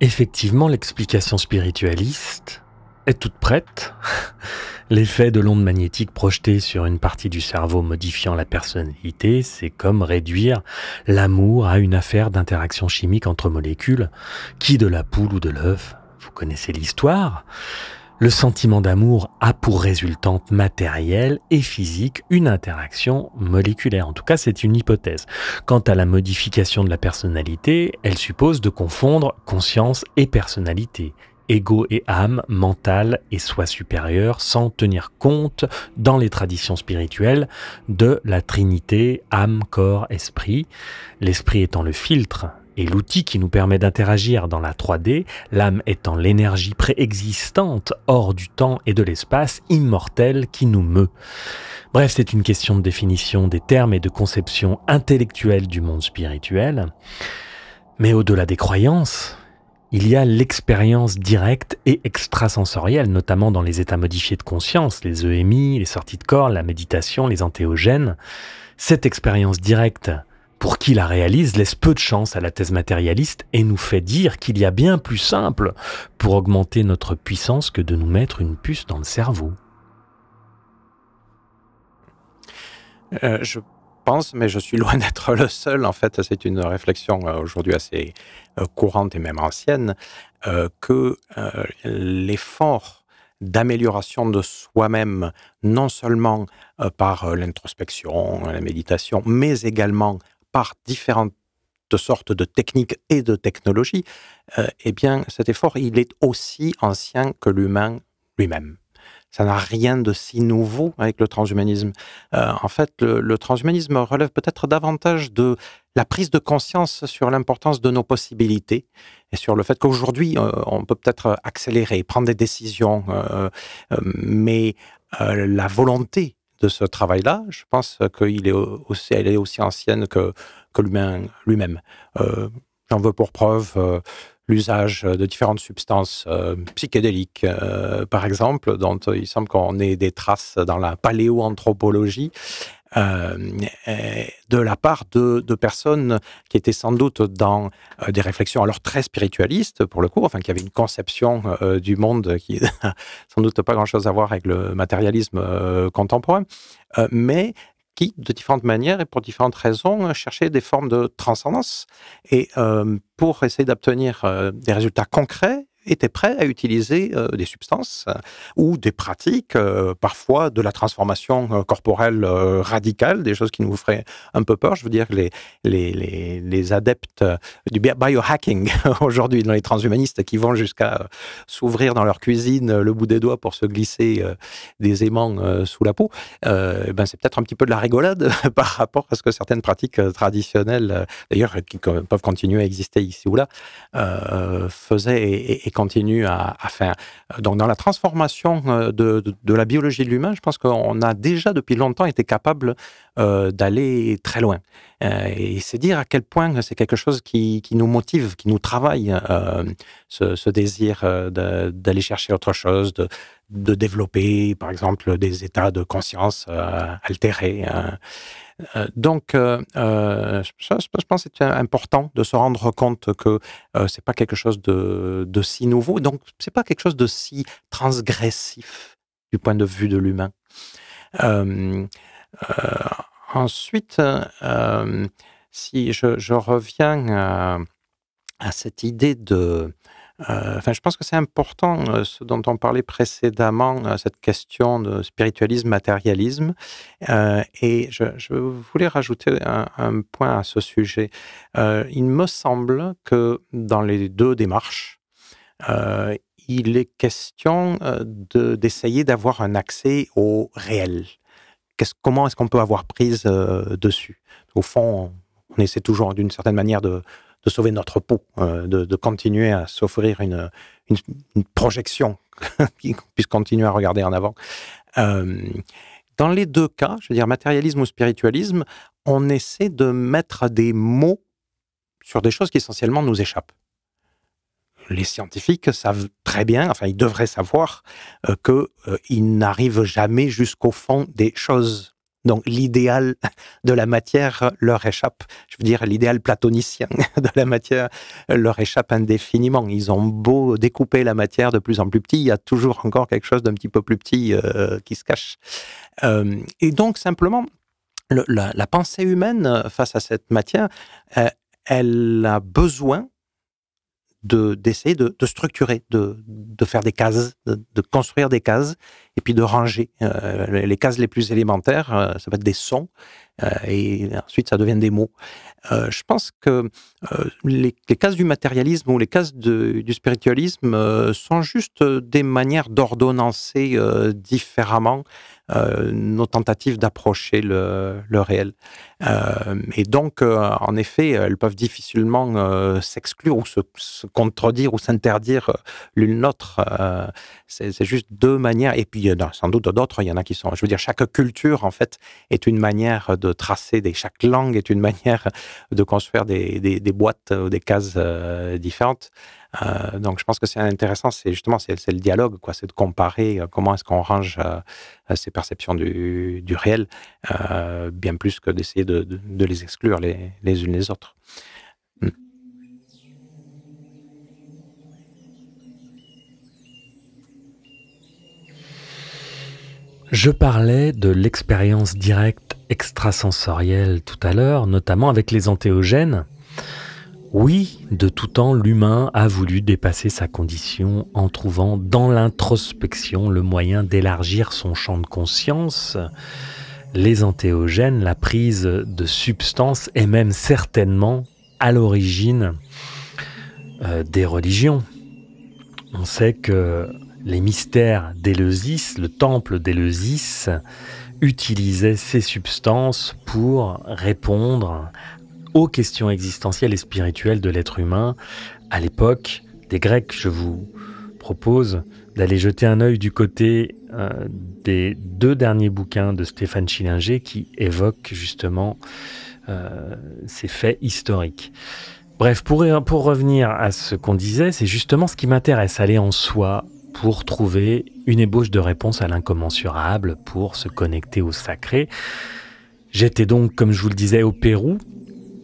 Effectivement, l'explication spiritualiste est toute prête. [LAUGHS] L'effet de l'onde magnétique projetée sur une partie du cerveau modifiant la personnalité, c'est comme réduire l'amour à une affaire d'interaction chimique entre molécules, qui de la poule ou de l'œuf. Vous connaissez l'histoire. Le sentiment d'amour a pour résultante matérielle et physique une interaction moléculaire. En tout cas, c'est une hypothèse. Quant à la modification de la personnalité, elle suppose de confondre conscience et personnalité ego et âme, mental et soi supérieur, sans tenir compte, dans les traditions spirituelles, de la Trinité, âme, corps, esprit, l'esprit étant le filtre et l'outil qui nous permet d'interagir dans la 3D, l'âme étant l'énergie préexistante hors du temps et de l'espace, immortelle qui nous meut. Bref, c'est une question de définition des termes et de conception intellectuelle du monde spirituel. Mais au-delà des croyances, il y a l'expérience directe et extrasensorielle, notamment dans les états modifiés de conscience, les EMI, les sorties de corps, la méditation, les antéogènes. Cette expérience directe, pour qui la réalise, laisse peu de chance à la thèse matérialiste et nous fait dire qu'il y a bien plus simple pour augmenter notre puissance que de nous mettre une puce dans le cerveau. Euh, je pense, mais je suis [LAUGHS] loin d'être le seul. En fait, c'est une réflexion euh, aujourd'hui assez euh, courante et même ancienne euh, que l'effort d'amélioration de soi-même, non seulement par l'introspection, la méditation, mais également par différentes sortes de techniques et de technologies, eh bien, cet effort, il est aussi ancien que l'humain lui-même. Ça n'a rien de si nouveau avec le transhumanisme. Euh, en fait, le, transhumanisme relève peut-être davantage de la prise de conscience sur l'importance de nos possibilités et sur le fait qu'aujourd'hui, euh, on peut peut-être accélérer, prendre des décisions, euh, mais la volonté de ce travail-là, je pense qu'elle est aussi, est aussi ancienne que, que l'humain lui-même. J'en veux pour preuve l'usage euh, de différentes substances euh, psychédéliques, euh, par exemple, dont il semble qu'on ait des traces dans la paléoanthropologie. Euh, de la part de, personnes qui étaient sans doute dans des réflexions alors très spiritualistes pour le coup, enfin qui avaient une conception du monde qui [LAUGHS] n'a sans doute pas grand-chose à voir avec le matérialisme contemporain, mais qui, de différentes manières et pour différentes raisons, euh, cherchaient des formes de transcendance. Et euh, pour essayer d'obtenir euh, des résultats concrets, étaient prêts à utiliser euh, des substances euh, ou des pratiques, euh, parfois de la transformation corporelle radicale, des choses qui nous feraient un peu peur. Je veux dire que les, les, les, adeptes du biohacking [LAUGHS] aujourd'hui, dans les transhumanistes qui vont jusqu'à s'ouvrir dans leur cuisine le bout des doigts pour se glisser des aimants sous la peau, ben c'est peut-être un petit peu de la rigolade [LAUGHS] par rapport à ce que certaines pratiques traditionnelles, d'ailleurs, qui peuvent continuer à exister ici ou là, faisaient et, et continue à, faire. Donc, dans la transformation euh, de, de, la biologie de l'humain, je pense qu'on a déjà depuis longtemps été capable euh, d'aller très loin. Euh, et c'est dire à quel point c'est quelque chose qui, qui, nous motive, qui nous travaille, ce, ce, désir d'aller chercher autre chose, de, de, développer, par exemple, des états de conscience altérés. Hein. Euh, donc, euh, euh, je pense que c'est important de se rendre compte que c'est pas quelque chose de, si nouveau, donc ce n'est pas quelque chose de si transgressif du point de vue de l'humain. ensuite, si je, reviens à, cette idée de euh, je pense que c'est important euh, ce dont on parlait précédemment, euh, cette question de spiritualisme, matérialisme. et je, voulais rajouter un, point à ce sujet. il me semble que dans les deux démarches, il est question d'essayer d'avoir un accès au réel. comment est-ce qu'on peut avoir prise dessus Au fond, on essaie toujours d'une certaine manière de, de sauver notre peau, euh, de, continuer à s'offrir une, projection, [LAUGHS] qui puisse continuer à regarder en avant. Euh, dans les deux cas, je veux dire matérialisme ou spiritualisme, on essaie de mettre des mots sur des choses qui essentiellement nous échappent les scientifiques savent très bien, enfin ils devraient savoir, euh, que qu'ils n'arrivent jamais jusqu'au fond des choses. Donc l'idéal de la matière leur échappe. Je veux dire, l'idéal platonicien [LAUGHS] de la matière leur échappe indéfiniment. Ils ont beau découper la matière de plus en plus petit, il y a toujours encore quelque chose d'un petit peu plus petit euh, qui se cache. Euh, et donc simplement, la, pensée humaine face à cette matière, euh, elle a besoin d'essayer de, de, de, structurer, de, de, faire des cases, de, construire des cases et puis de ranger euh, les cases les plus élémentaires. Euh, ça va être des sons, euh, et ensuite ça devient des mots. je pense que les, cases du matérialisme ou les cases du spiritualisme sont juste des manières d'ordonnancer différemment nos tentatives d'approcher le, réel. et donc, en effet, elles peuvent difficilement s'exclure ou se, se, contredire ou s'interdire l'une l'autre. c'est juste deux manières. Et puis, sans doute d'autres, il y en a qui sont. Je veux dire, chaque culture, en fait, est une manière de tracer, des, chaque langue est une manière de construire des, boîtes ou des cases euh, différentes. Euh, donc, je pense que c'est intéressant, c'est justement c'est, le dialogue, quoi, c'est de comparer euh, comment est-ce qu'on range ces perceptions du, réel, bien plus que d'essayer de, les exclure les, les unes les autres. Je parlais de l'expérience directe extrasensorielle tout à l'heure, notamment avec les entéogènes. Oui, de tout temps, l'humain a voulu dépasser sa condition en trouvant dans l'introspection le moyen d'élargir son champ de conscience. Les entéogènes, la prise de substances est même certainement à l'origine euh, des religions. On sait que les mystères d'Éleusis, le temple d'Éleusis, utilisait ces substances pour répondre aux questions existentielles et spirituelles de l'être humain à l'époque des Grecs. Je vous propose d'aller jeter un œil du côté euh, des deux derniers bouquins de Stéphane Chilinger qui évoquent justement euh, ces faits historiques. Bref, pour, pour revenir à ce qu'on disait, c'est justement ce qui m'intéresse, aller en soi, pour trouver une ébauche de réponse à l'incommensurable, pour se connecter au sacré. J'étais donc, comme je vous le disais, au Pérou.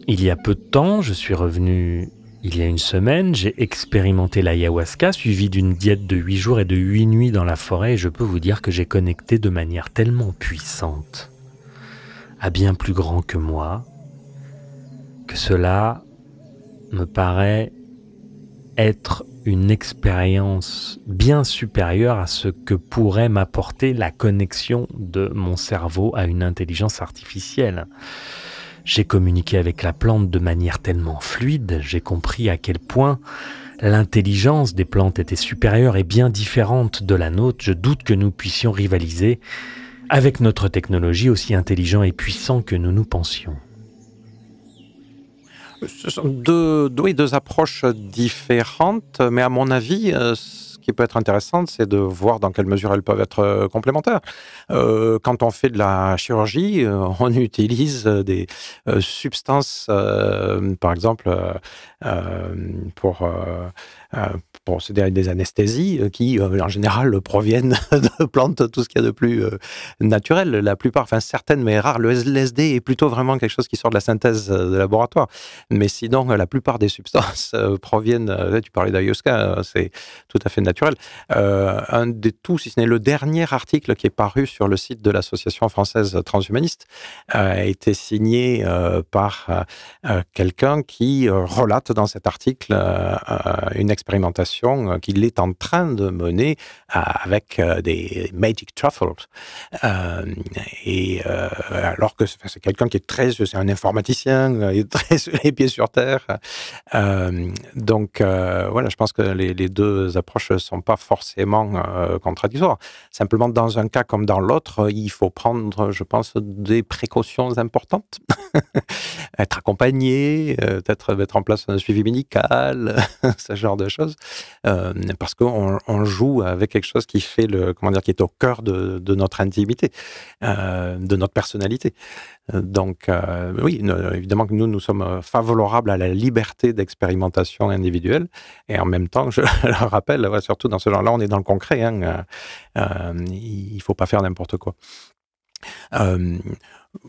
Il y a peu de temps, je suis revenu il y a une semaine, j'ai expérimenté l'ayahuasca, suivi d'une diète de 8 jours et de 8 nuits dans la forêt, et je peux vous dire que j'ai connecté de manière tellement puissante à bien plus grand que moi, que cela me paraît être une expérience bien supérieure à ce que pourrait m'apporter la connexion de mon cerveau à une intelligence artificielle. J'ai communiqué avec la plante de manière tellement fluide, j'ai compris à quel point l'intelligence des plantes était supérieure et bien différente de la nôtre, je doute que nous puissions rivaliser avec notre technologie aussi intelligent et puissant que nous nous pensions. Ce sont deux, deux, deux approches différentes, mais à mon avis, euh, ce qui peut être intéressant, c'est de voir dans quelle mesure elles peuvent être euh, complémentaires. Euh, quand on fait de la chirurgie, on utilise des substances, par exemple, pour bon, c'est des, des, anesthésies euh, qui, euh, en général, [LAUGHS] proviennent de plantes, tout ce qu'il y a de plus euh, naturel. La plupart, enfin certaines, mais rares. Le LSD est plutôt vraiment quelque chose qui sort de la synthèse de laboratoire. Mais sinon, la plupart des substances [LAUGHS] proviennent, tu parlais d'ayahuasca, c'est tout à fait naturel. un des tout, si ce n'est le dernier article qui est paru sur le site de l'Association française transhumaniste, a été signé par quelqu'un qui relate dans cet article une expérimentation euh, qu'il est en train de mener euh, avec euh, des Magic Truffles. et alors que c'est quelqu'un qui est très, c'est un informaticien, il est très les pieds sur terre. donc voilà, je pense que les, les deux approches ne sont pas forcément contradictoires. Simplement, dans un cas comme dans l'autre, il faut prendre, je pense, des précautions importantes. [LAUGHS] être accompagné, peut-être mettre en place un suivi médical, [LAUGHS] ce genre de choses. Euh, parce qu'on joue avec quelque chose qui fait le comment dire qui est au cœur de, notre intimité, euh, de notre personnalité. Euh, donc oui, évidemment que nous nous sommes favorables à la liberté d'expérimentation individuelle et en même temps, je [LAUGHS] le rappelle, surtout dans ce genre-là, on est dans le concret. il hein, il faut pas faire n'importe quoi.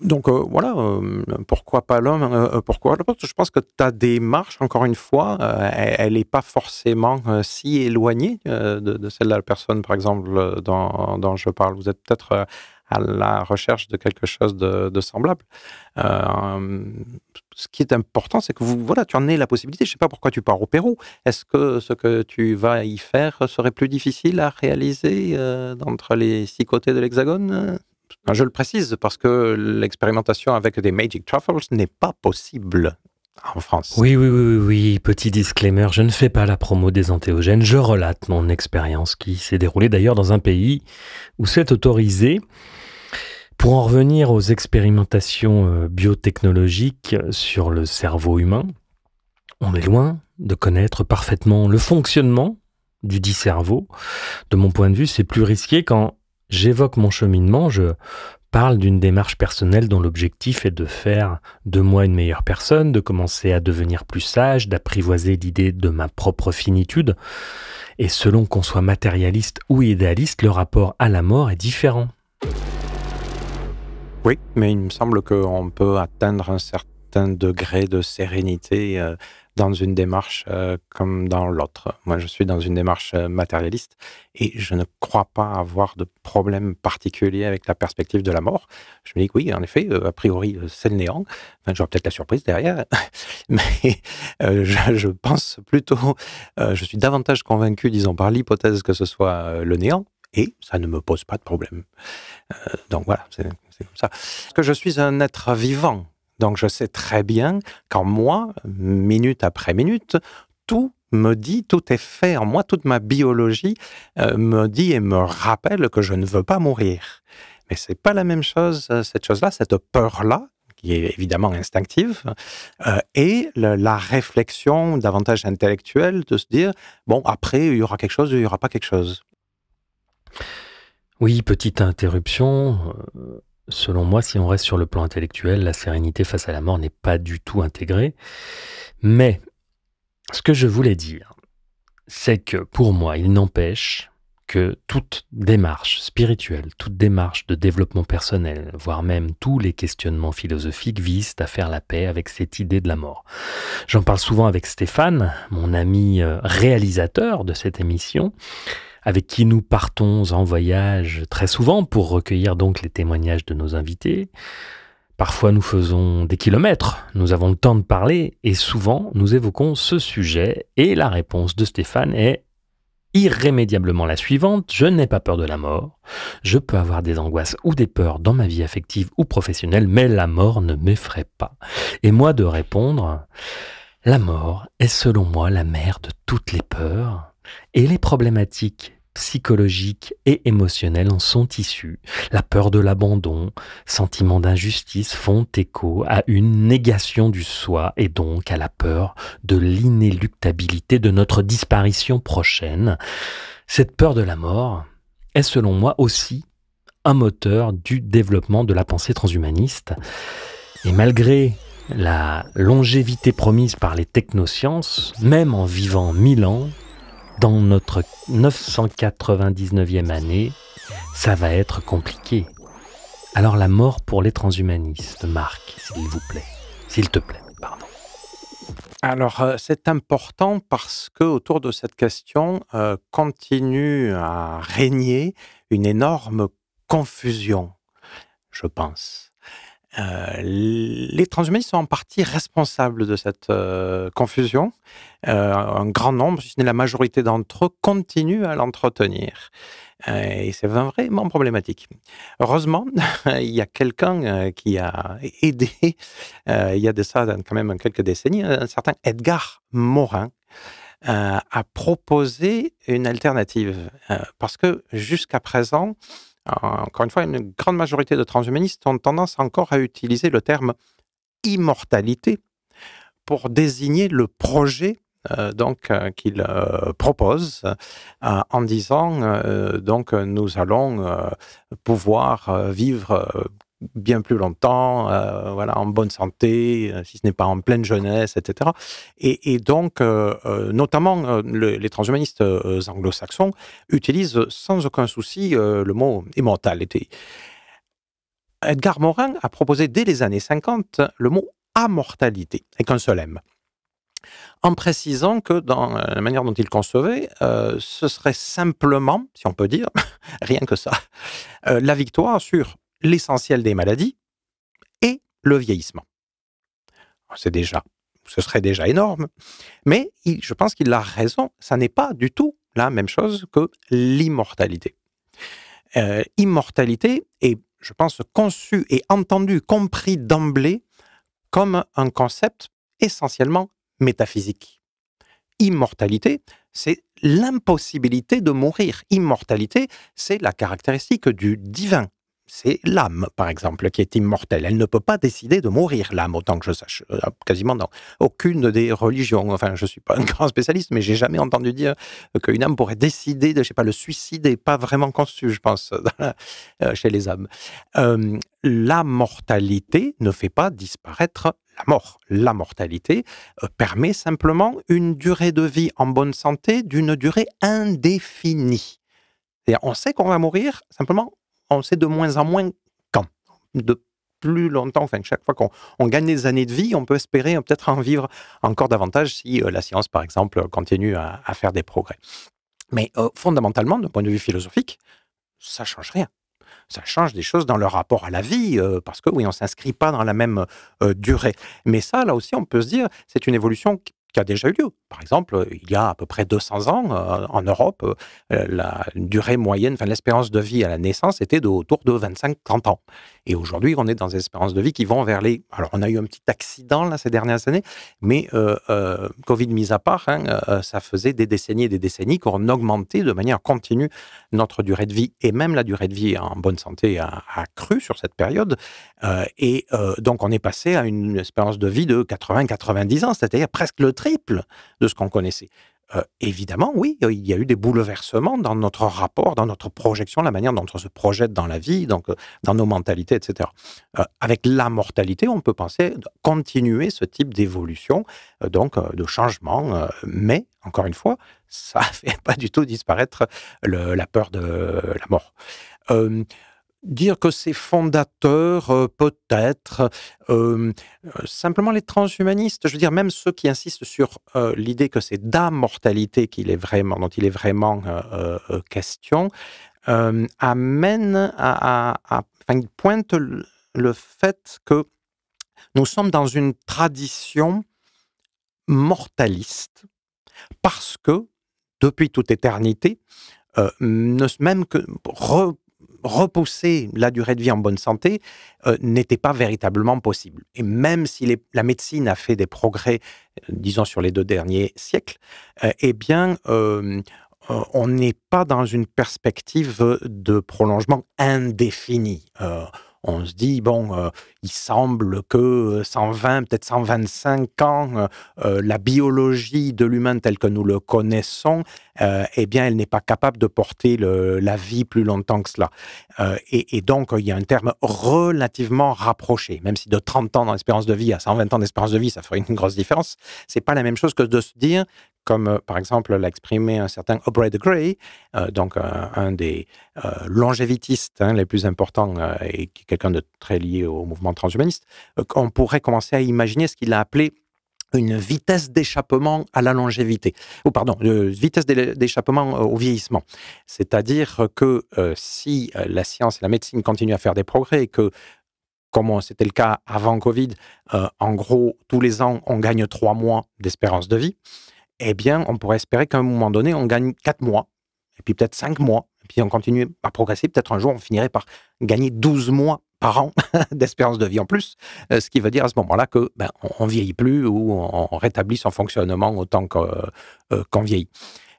Donc euh, voilà, euh, pourquoi pas l'homme euh, Pourquoi Je pense que ta démarche, encore une fois, elle n'est pas forcément si éloignée de, celle de la personne, par exemple, dont, je parle. Vous êtes peut-être à la recherche de quelque chose de, semblable. ce qui est important, c'est que vous, voilà, tu en es la possibilité. Je ne sais pas pourquoi tu pars au Pérou. Est-ce que ce que tu vas y faire serait plus difficile à réaliser entre les six côtés de l'hexagone je le précise parce que l'expérimentation avec des Magic Truffles n'est pas possible en France. Oui, oui, oui, oui, petit disclaimer, je ne fais pas la promo des antéogènes, je relate mon expérience qui s'est déroulée d'ailleurs dans un pays où c'est autorisé. Pour en revenir aux expérimentations euh, biotechnologiques sur le cerveau humain, on est loin de connaître parfaitement le fonctionnement du dit cerveau. De mon point de vue, c'est plus risqué quand J'évoque mon cheminement, je parle d'une démarche personnelle dont l'objectif est de faire de moi une meilleure personne, de commencer à devenir plus sage, d'apprivoiser l'idée de ma propre finitude. Et selon qu'on soit matérialiste ou idéaliste, le rapport à la mort est différent. Oui, mais il me semble qu'on peut atteindre un certain degré de sérénité euh, dans une démarche euh, comme dans l'autre. Moi, je suis dans une démarche euh, matérialiste et je ne crois pas avoir de problème particulier avec la perspective de la mort. Je me dis que oui, en effet, euh, a priori, c'est le néant. Enfin, J'aurai peut-être la surprise derrière, [LAUGHS] mais je, pense plutôt, je suis davantage convaincu, disons, par l'hypothèse que ce soit le néant, et ça ne me pose pas de problème. donc voilà, c'est comme ça. que je suis un être vivant, donc je sais très bien qu'en moi, minute après minute, tout me dit, tout est fait en moi, toute ma biologie euh, me dit et me rappelle que je ne veux pas mourir. Mais c'est pas la même chose, euh, cette chose-là, cette peur-là, qui est évidemment instinctive, euh, et la réflexion davantage intellectuelle de se dire, bon, après, il y aura quelque chose ou il n'y aura pas quelque chose. Oui, petite interruption selon moi, si on reste sur le plan intellectuel, la sérénité face à la mort n'est pas du tout intégrée. Mais ce que je voulais dire, c'est que pour moi, il n'empêche que toute démarche spirituelle, toute démarche de développement personnel, voire même tous les questionnements philosophiques visent à faire la paix avec cette idée de la mort. J'en parle souvent avec Stéphane, mon ami euh, réalisateur de cette émission, avec qui nous partons en voyage très souvent pour recueillir donc les témoignages de nos invités. Parfois nous faisons des kilomètres, nous avons le temps de parler et souvent nous évoquons ce sujet et la réponse de Stéphane est irrémédiablement la suivante, je n'ai pas peur de la mort, je peux avoir des angoisses ou des peurs dans ma vie affective ou professionnelle, mais la mort ne m'effraie pas. Et moi de répondre, la mort est selon moi la mère de toutes les peurs, et les problématiques psychologiques et émotionnelles en sont issues. La peur de l'abandon, sentiment d'injustice font écho à une négation du soi et donc à la peur de l'inéluctabilité de notre disparition prochaine. Cette peur de la mort est selon moi aussi un moteur du développement de la pensée transhumaniste. Et malgré la longévité promise par les technosciences, même en vivant mille ans, dans notre 999e année, ça va être compliqué. Alors la mort pour les transhumanistes, Marc, s'il vous plaît. S'il te plaît, pardon. Alors euh, c'est important parce que autour de cette question euh, continue à régner une énorme confusion, je pense. Euh, les transhumanistes sont en partie responsables de cette euh, confusion. Euh, un grand nombre, si ce n'est la majorité d'entre eux, continuent à l'entretenir. et c'est vraiment problématique. Heureusement, [LAUGHS] il y a quelqu'un qui a aidé, il y a de ça quand même quelques décennies, un certain Edgar Morin, a proposé une alternative. parce que jusqu'à présent, euh, encore une fois, une grande majorité de transhumanistes ont tendance encore à utiliser le terme immortalité pour désigner le projet qu'ils euh, donc euh, en disant donc nous allons pouvoir vivre bien plus longtemps, euh, voilà, en bonne santé, euh, si ce n'est pas en pleine jeunesse, etc. Et, donc, euh, notamment, les transhumanistes anglo-saxons utilisent sans aucun souci le mot immortalité ». Edgar Morin a proposé dès les années 50 le mot amortalité, avec un seul M en précisant que dans la manière dont il concevait, ce serait simplement, si on peut dire, [LAUGHS] rien que ça, la victoire sur l'essentiel des maladies et le vieillissement. C'est déjà, ce serait déjà énorme, mais je pense qu'il a raison, ça n'est pas du tout la même chose que l'immortalité. Euh, immortalité est, je pense, conçue et entendue, compris d'emblée comme un concept essentiellement métaphysique. Immortalité, c'est l'impossibilité de mourir. Immortalité, c'est la caractéristique du divin, c'est l'âme, par exemple, qui est immortelle. Elle ne peut pas décider de mourir, l'âme, autant que je sache. Euh, quasiment dans aucune des religions. Enfin, je ne suis pas [LAUGHS] un grand spécialiste, mais j'ai jamais entendu dire qu'une âme pourrait décider de, je sais pas, le suicide n'est pas vraiment conçu, je pense, [LAUGHS] euh, chez les âmes. la mortalité ne fait pas disparaître la mort. La mortalité euh, permet simplement une durée de vie en bonne santé d'une durée indéfinie. Et on sait qu'on va mourir, simplement, on sait de moins en moins quand. De plus longtemps, enfin, chaque fois qu'on gagne des années de vie, on peut espérer hein, peut-être en vivre encore davantage si euh, la science, par exemple, continue à, faire des progrès. Mais euh, fondamentalement, d'un point de vue philosophique, ça ne change rien ça change des choses dans le rapport à la vie, euh, parce que oui, on ne s'inscrit pas dans la même durée. Mais ça, là aussi, on peut se dire, c'est une évolution qui a déjà eu lieu. Par exemple, il y a à peu près 200 ans, euh, en Europe, euh, la durée moyenne, enfin l'espérance de vie à la naissance était de autour de 25-30 ans. Et aujourd'hui, on est dans des espérances de vie qui vont vers les... Alors, on a eu un petit accident là ces dernières années, mais euh, Covid mis à part, hein, ça faisait des décennies et des décennies qu'on augmentait de manière continue notre durée de vie et même la durée de vie en bonne santé a, accru sur cette période. et donc, on est passé à une espérance de vie de 80-90 ans, c'est-à-dire presque le triple de ce qu'on connaissait. Euh, évidemment, oui, euh, il y a eu des bouleversements dans notre rapport, dans notre projection, la manière dont on se projette dans la vie, donc euh, dans nos mentalités, etc. avec la mortalité, on peut penser continuer ce type d'évolution, donc de changement, mais encore une fois, ça ne [LAUGHS] fait pas du tout disparaître la peur de la mort dire que ses fondateurs, euh, peut-être. Euh, euh, simplement, les transhumanistes, je veux dire, même ceux qui insistent sur l'idée que c'est d'amortalité qu'il est vraiment, dont il est vraiment question, amènent à, à, à pointent le fait que nous sommes dans une tradition mortaliste parce que depuis toute éternité, même que repousser la durée de vie en bonne santé euh, n'était pas véritablement possible. Et même si la médecine a fait des progrès, euh, disons sur les deux derniers siècles, euh, eh bien, on n'est pas dans une perspective de prolongement indéfini on se dit, bon, euh, il semble que 120, euh, peut-être 125 ans, euh, la biologie de l'humain telle que nous le connaissons, eh bien, elle n'est pas capable de porter la vie plus longtemps que cela. Et, donc, il y a un terme relativement rapproché, même si de 30 ans d'espérance de vie à 120 ans d'espérance de vie, ça ferait une grosse différence. C'est pas la même chose que de se dire comme euh, par exemple l'a exprimé un certain Aubrey de Grey, euh, donc euh, un, des longévitistes hein, les plus importants qui et quelqu'un de très lié au mouvement transhumaniste, on pourrait commencer à imaginer ce qu'il a appelé une vitesse d'échappement à la longévité, ou pardon, une vitesse d'échappement au vieillissement. C'est-à-dire que si la science et la médecine continuent à faire des progrès et que comme c'était le cas avant Covid, en gros, tous les ans, on gagne trois mois d'espérance de vie, eh bien, on pourrait espérer qu'à un moment donné, on gagne 4 mois, et puis peut-être 5 mois, et puis on continue à progresser. Peut-être un jour, on finirait par gagner 12 mois par an [LAUGHS] d'espérance de vie en plus, euh, ce qui veut dire à ce moment-là que ben, on, vieillit plus ou on rétablit son fonctionnement autant euh, qu'on vieillit.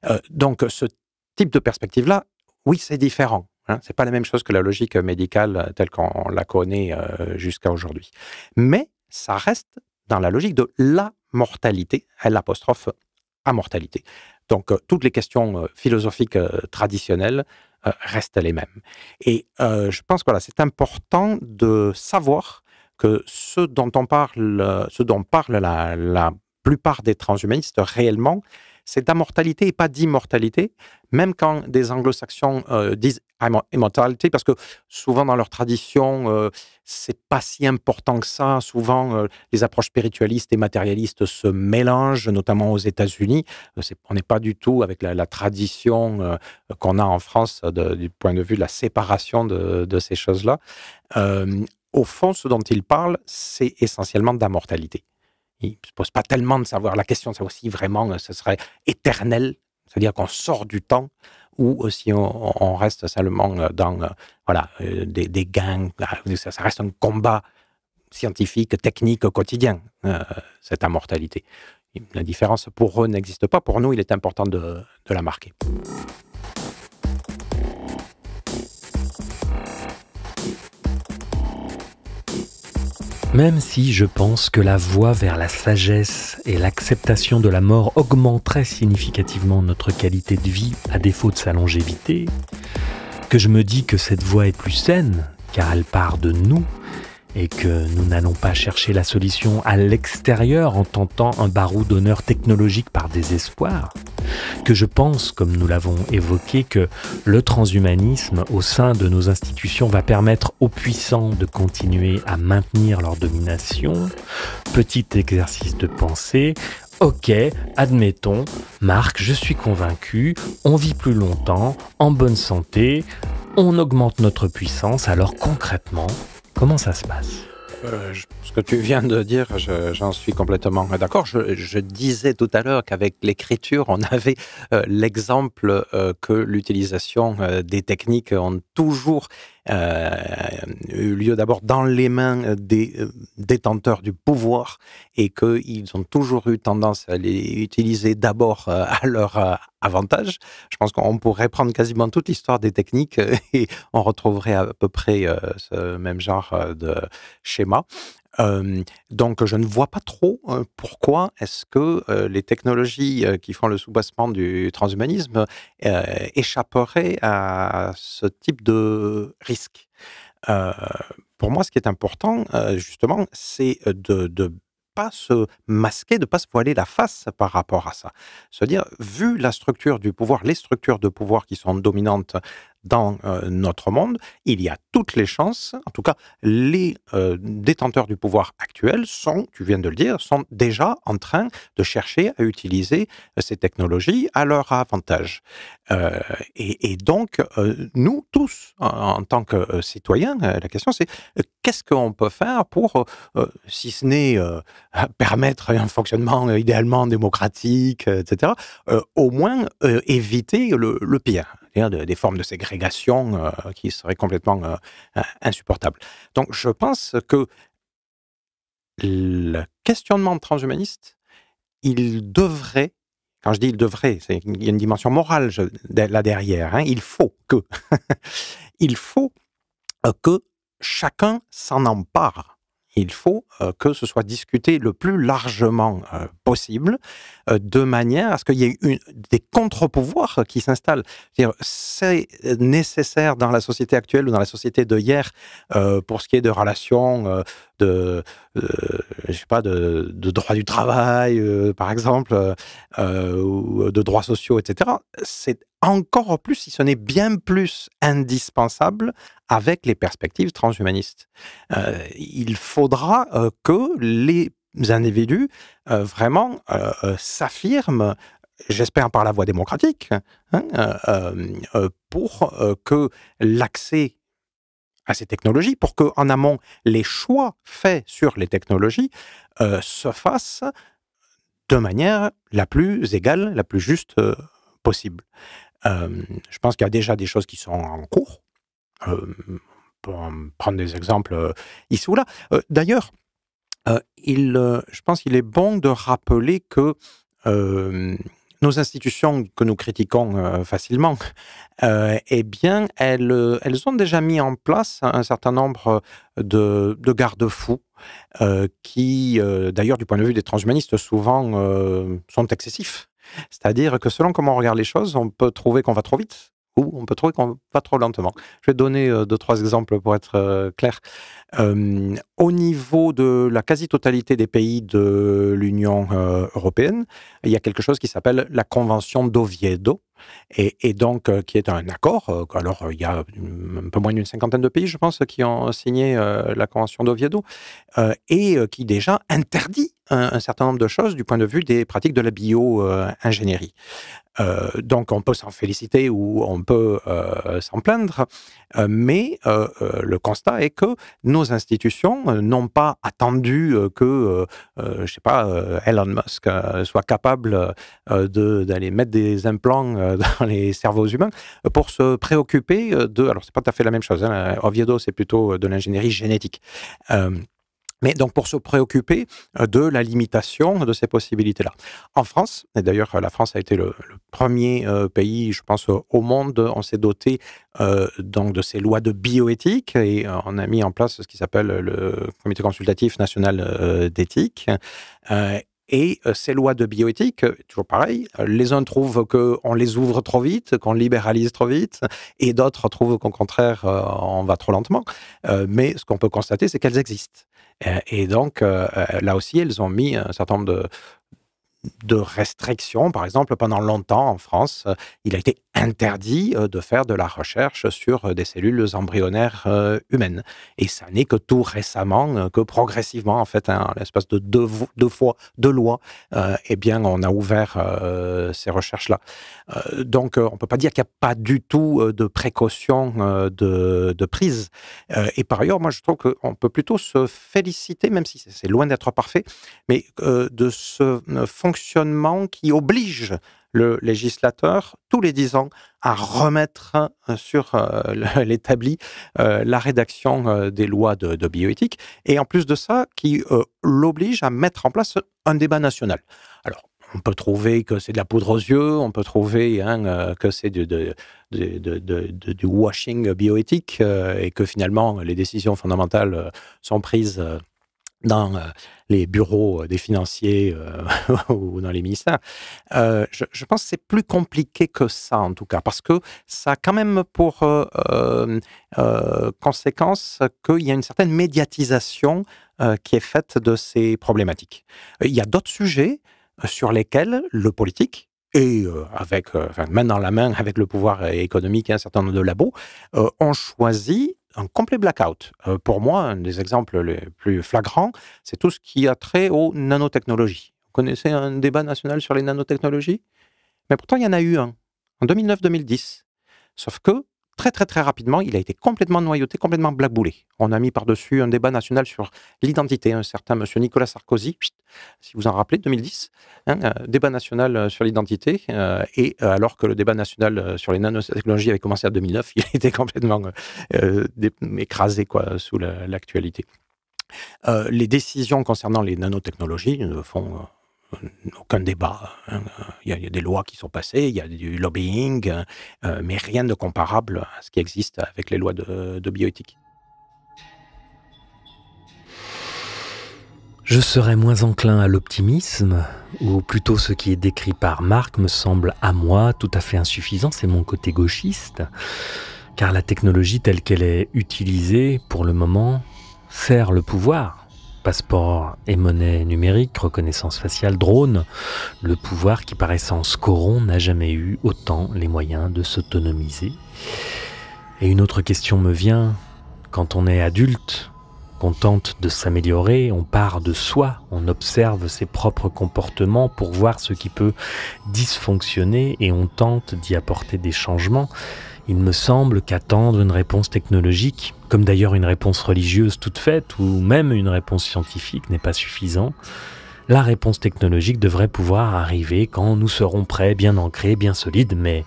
Euh, donc, ce type de perspective-là, oui, c'est différent. Hein, c'est pas la même chose que la logique médicale telle qu'on la connaît jusqu'à aujourd'hui. Mais ça reste dans la logique de la mortalité, l'apostrophe e. Donc, euh, toutes les questions euh, philosophiques euh, traditionnelles restent les mêmes. Et je pense que voilà, c'est important de savoir que ce dont on parle, ce dont parle la, la plupart des transhumanistes réellement, c'est d'immortalité et pas d'immortalité, même quand des anglo-saxons disent et parce que souvent dans leur tradition, euh, c'est pas si important que ça. Souvent, euh, les approches spiritualistes et matérialistes se mélangent, notamment aux États-Unis. Euh, on n'est pas du tout avec la, tradition qu'on a en France du point de vue de la séparation de, ces choses-là. au fond, ce dont ils parlent, c'est essentiellement de la Ils ne se posent pas tellement de savoir la question de aussi si vraiment ce serait éternel, c'est-à-dire qu'on sort du temps ou si on, reste seulement euh, dans euh, voilà, euh, des, des gains, ça, reste un combat scientifique, technique, quotidien, cette immortalité. La différence pour eux n'existe pas, pour nous il est important de la marquer. Même si je pense que la voie vers la sagesse et l'acceptation de la mort augmenterait significativement notre qualité de vie à défaut de sa longévité, que je me dis que cette voie est plus saine car elle part de nous et que nous n'allons pas chercher la solution à l'extérieur en tentant un barreau d'honneur technologique par désespoir, que je pense, comme nous l'avons évoqué, que le transhumanisme au sein de nos institutions va permettre aux puissants de continuer à maintenir leur domination, petit exercice de pensée, Ok, admettons, Marc, je suis convaincu, on vit plus longtemps, en bonne santé, on augmente notre puissance, alors concrètement, Comment ça se passe euh, ce que tu viens de dire, j'en suis complètement d'accord. Je, disais tout à l'heure qu'avec l'écriture, on avait euh, l'exemple euh, que l'utilisation des techniques ont toujours eu euh, lieu d'abord dans les mains euh, des euh, détenteurs du pouvoir et qu'ils ont toujours eu tendance à les utiliser d'abord à leur avantage. Je pense qu'on pourrait prendre quasiment toute l'histoire des techniques [LAUGHS] et on retrouverait à peu près ce même genre de schéma donc, je ne vois pas trop pourquoi est-ce que les technologies qui font le soubassement du transhumanisme échapperaient à ce type de risque. pour moi, ce qui est important, justement, c'est de, ne pas se masquer, de ne pas se voiler la face par rapport à ça. cest à dire, vu la structure du pouvoir, les structures de pouvoir qui sont dominantes dans euh, notre monde, il y a toutes les chances, en tout cas les euh, détenteurs du pouvoir actuel sont, tu viens de le dire, sont déjà en train de chercher à utiliser euh, ces technologies à leur avantage. et, donc, nous tous, en, tant que citoyens, la question c'est qu'est-ce qu'on peut faire pour, si ce n'est [LAUGHS] permettre un fonctionnement idéalement démocratique, etc., au moins éviter le, le pire Hein, des formes de ségrégation euh, qui seraient complètement euh, insupportables. Donc je pense que le questionnement transhumaniste, il devrait, quand je dis il devrait, il y a une dimension morale là derrière, hein, il faut que, [LAUGHS] il faut euh, que chacun s'en empare il faut que ce soit discuté le plus largement possible, de manière à ce qu'il y ait des contre-pouvoirs qui s'installent. C'est nécessaire dans la société actuelle ou dans la société de hier pour ce qui est de relations, de, je sais pas, de, droit du travail, par exemple, ou de droits sociaux, etc. C'est encore plus, si ce n'est bien plus indispensable avec les perspectives transhumanistes. Euh, il faudra euh, que les individus euh, vraiment s'affirment, j'espère par la voie démocratique, hein, pour que l'accès à ces technologies, pour que en amont les choix faits sur les technologies se fassent de manière la plus égale, la plus juste possible. Euh, je pense qu'il y a déjà des choses qui sont en cours. Euh, pour prendre des exemples euh, ici ou là. D'ailleurs, je pense qu'il est bon de rappeler que nos institutions que nous critiquons facilement, eh bien, elles, ont déjà mis en place un certain nombre de, garde-fous qui, d'ailleurs, du point de vue des transhumanistes, souvent sont excessifs. C'est-à-dire que selon comment on regarde les choses, on peut trouver qu'on va trop vite, où on peut trouver qu'on va trop lentement. Je vais donner euh, deux, trois exemples pour être euh, clair. Euh, au niveau de la quasi-totalité des pays de l'Union européenne, il y a quelque chose qui s'appelle la Convention d'Oviedo, et, donc qui est un accord. alors, il y a un peu moins d'une cinquantaine de pays, je pense, qui ont signé la Convention d'Oviedo, et qui déjà interdit un, certain nombre de choses du point de vue des pratiques de la bio-ingénierie. Euh, donc on peut s'en féliciter ou on peut euh, s'en plaindre, euh, mais le constat est que nos institutions n'ont pas attendu que, je sais pas, Elon Musk soit capable d'aller mettre des implants [LAUGHS] dans les cerveaux humains pour se préoccuper de. Alors c'est pas tout à fait la même chose. Hein, Oviedo c'est plutôt de l'ingénierie génétique. Mais donc pour se préoccuper euh, de la limitation de ces possibilités-là. En France, et d'ailleurs euh, la France a été le, premier euh, pays, je pense, au monde, on s'est doté donc de ces lois de bioéthique et on a mis en place ce qui s'appelle le Comité consultatif national d'éthique. Et euh, ces lois de bioéthique, euh, toujours pareil, euh, les uns trouvent qu'on les ouvre trop vite, qu'on libéralise trop vite, et d'autres trouvent qu'au contraire, on va trop lentement. mais ce qu'on peut constater, c'est qu'elles existent. Et donc, là aussi, elles ont mis un certain nombre de, de restrictions. Par exemple, pendant longtemps en France, euh, il a été interdit euh, de faire de la recherche sur euh, des cellules embryonnaires humaines. Et ça n'est que tout récemment, que progressivement, en fait, hein, en l'espace de deux, fois de lois, eh bien, on a ouvert ces recherches-là. donc, on ne peut pas dire qu'il n'y a pas du tout de précaution de, de, prise. et par ailleurs, moi, je trouve qu'on peut plutôt se féliciter, même si c'est loin d'être parfait, mais de ce fonctionnement qui oblige le législateur, tous les dix ans, à remettre hein, sur euh, [LAUGHS] l'établi euh, la rédaction euh, des lois de, bioéthique, et en plus de ça, qui l'oblige à mettre en place un débat national. Alors, on peut trouver que c'est de la poudre aux yeux, on peut trouver hein, que c'est du, du, washing bioéthique, et que finalement, les décisions fondamentales sont prises dans euh, les bureaux euh, des financiers euh, [LAUGHS] ou dans les ministères. Je, pense que c'est plus compliqué que ça, en tout cas, parce que ça a quand même pour conséquence qu'il y a une certaine médiatisation qui est faite de ces problématiques. Il y a d'autres sujets sur lesquels le politique, et avec, main dans la main avec le pouvoir économique et un certain nombre de labos, ont choisi un complet blackout. Euh, pour moi, un des exemples les plus flagrants, c'est tout ce qui a trait aux nanotechnologies. Vous connaissez un débat national sur les nanotechnologies Mais pourtant, il y en a eu un, en 2009-2010. Sauf que très très très rapidement, il a été complètement noyauté, complètement blaboulé. On a mis par-dessus un débat national sur l'identité. Un certain monsieur Nicolas Sarkozy, si vous en rappelez, 2010, hein, euh, débat national euh, sur l'identité. Euh, et alors que le débat national sur les nanotechnologies avait commencé en 2009, [LAUGHS] il a été complètement écrasé quoi, sous l'actualité. les décisions concernant les nanotechnologies font aucun débat. Hein. Il y, a, des lois qui sont passées, il y a du lobbying, euh, mais rien de comparable à ce qui existe avec les lois de, de bioéthique. Je serais moins enclin à l'optimisme, ou plutôt ce qui est décrit par Marc me semble à moi tout à fait insuffisant, c'est mon côté gauchiste, car la technologie telle qu'elle est utilisée pour le moment sert le pouvoir, Passeport et monnaie numérique, reconnaissance faciale, drone, le pouvoir qui paraissait en scoron n'a jamais eu autant les moyens de s'autonomiser. Et une autre question me vient, quand on est adulte, qu'on tente de s'améliorer, on part de soi, on observe ses propres comportements pour voir ce qui peut dysfonctionner et on tente d'y apporter des changements il me semble qu'attendre une réponse technologique, comme d'ailleurs une réponse religieuse toute faite, ou même une réponse scientifique, n'est pas suffisant. La réponse technologique devrait pouvoir arriver quand nous serons prêts, bien ancrés, bien solides, mais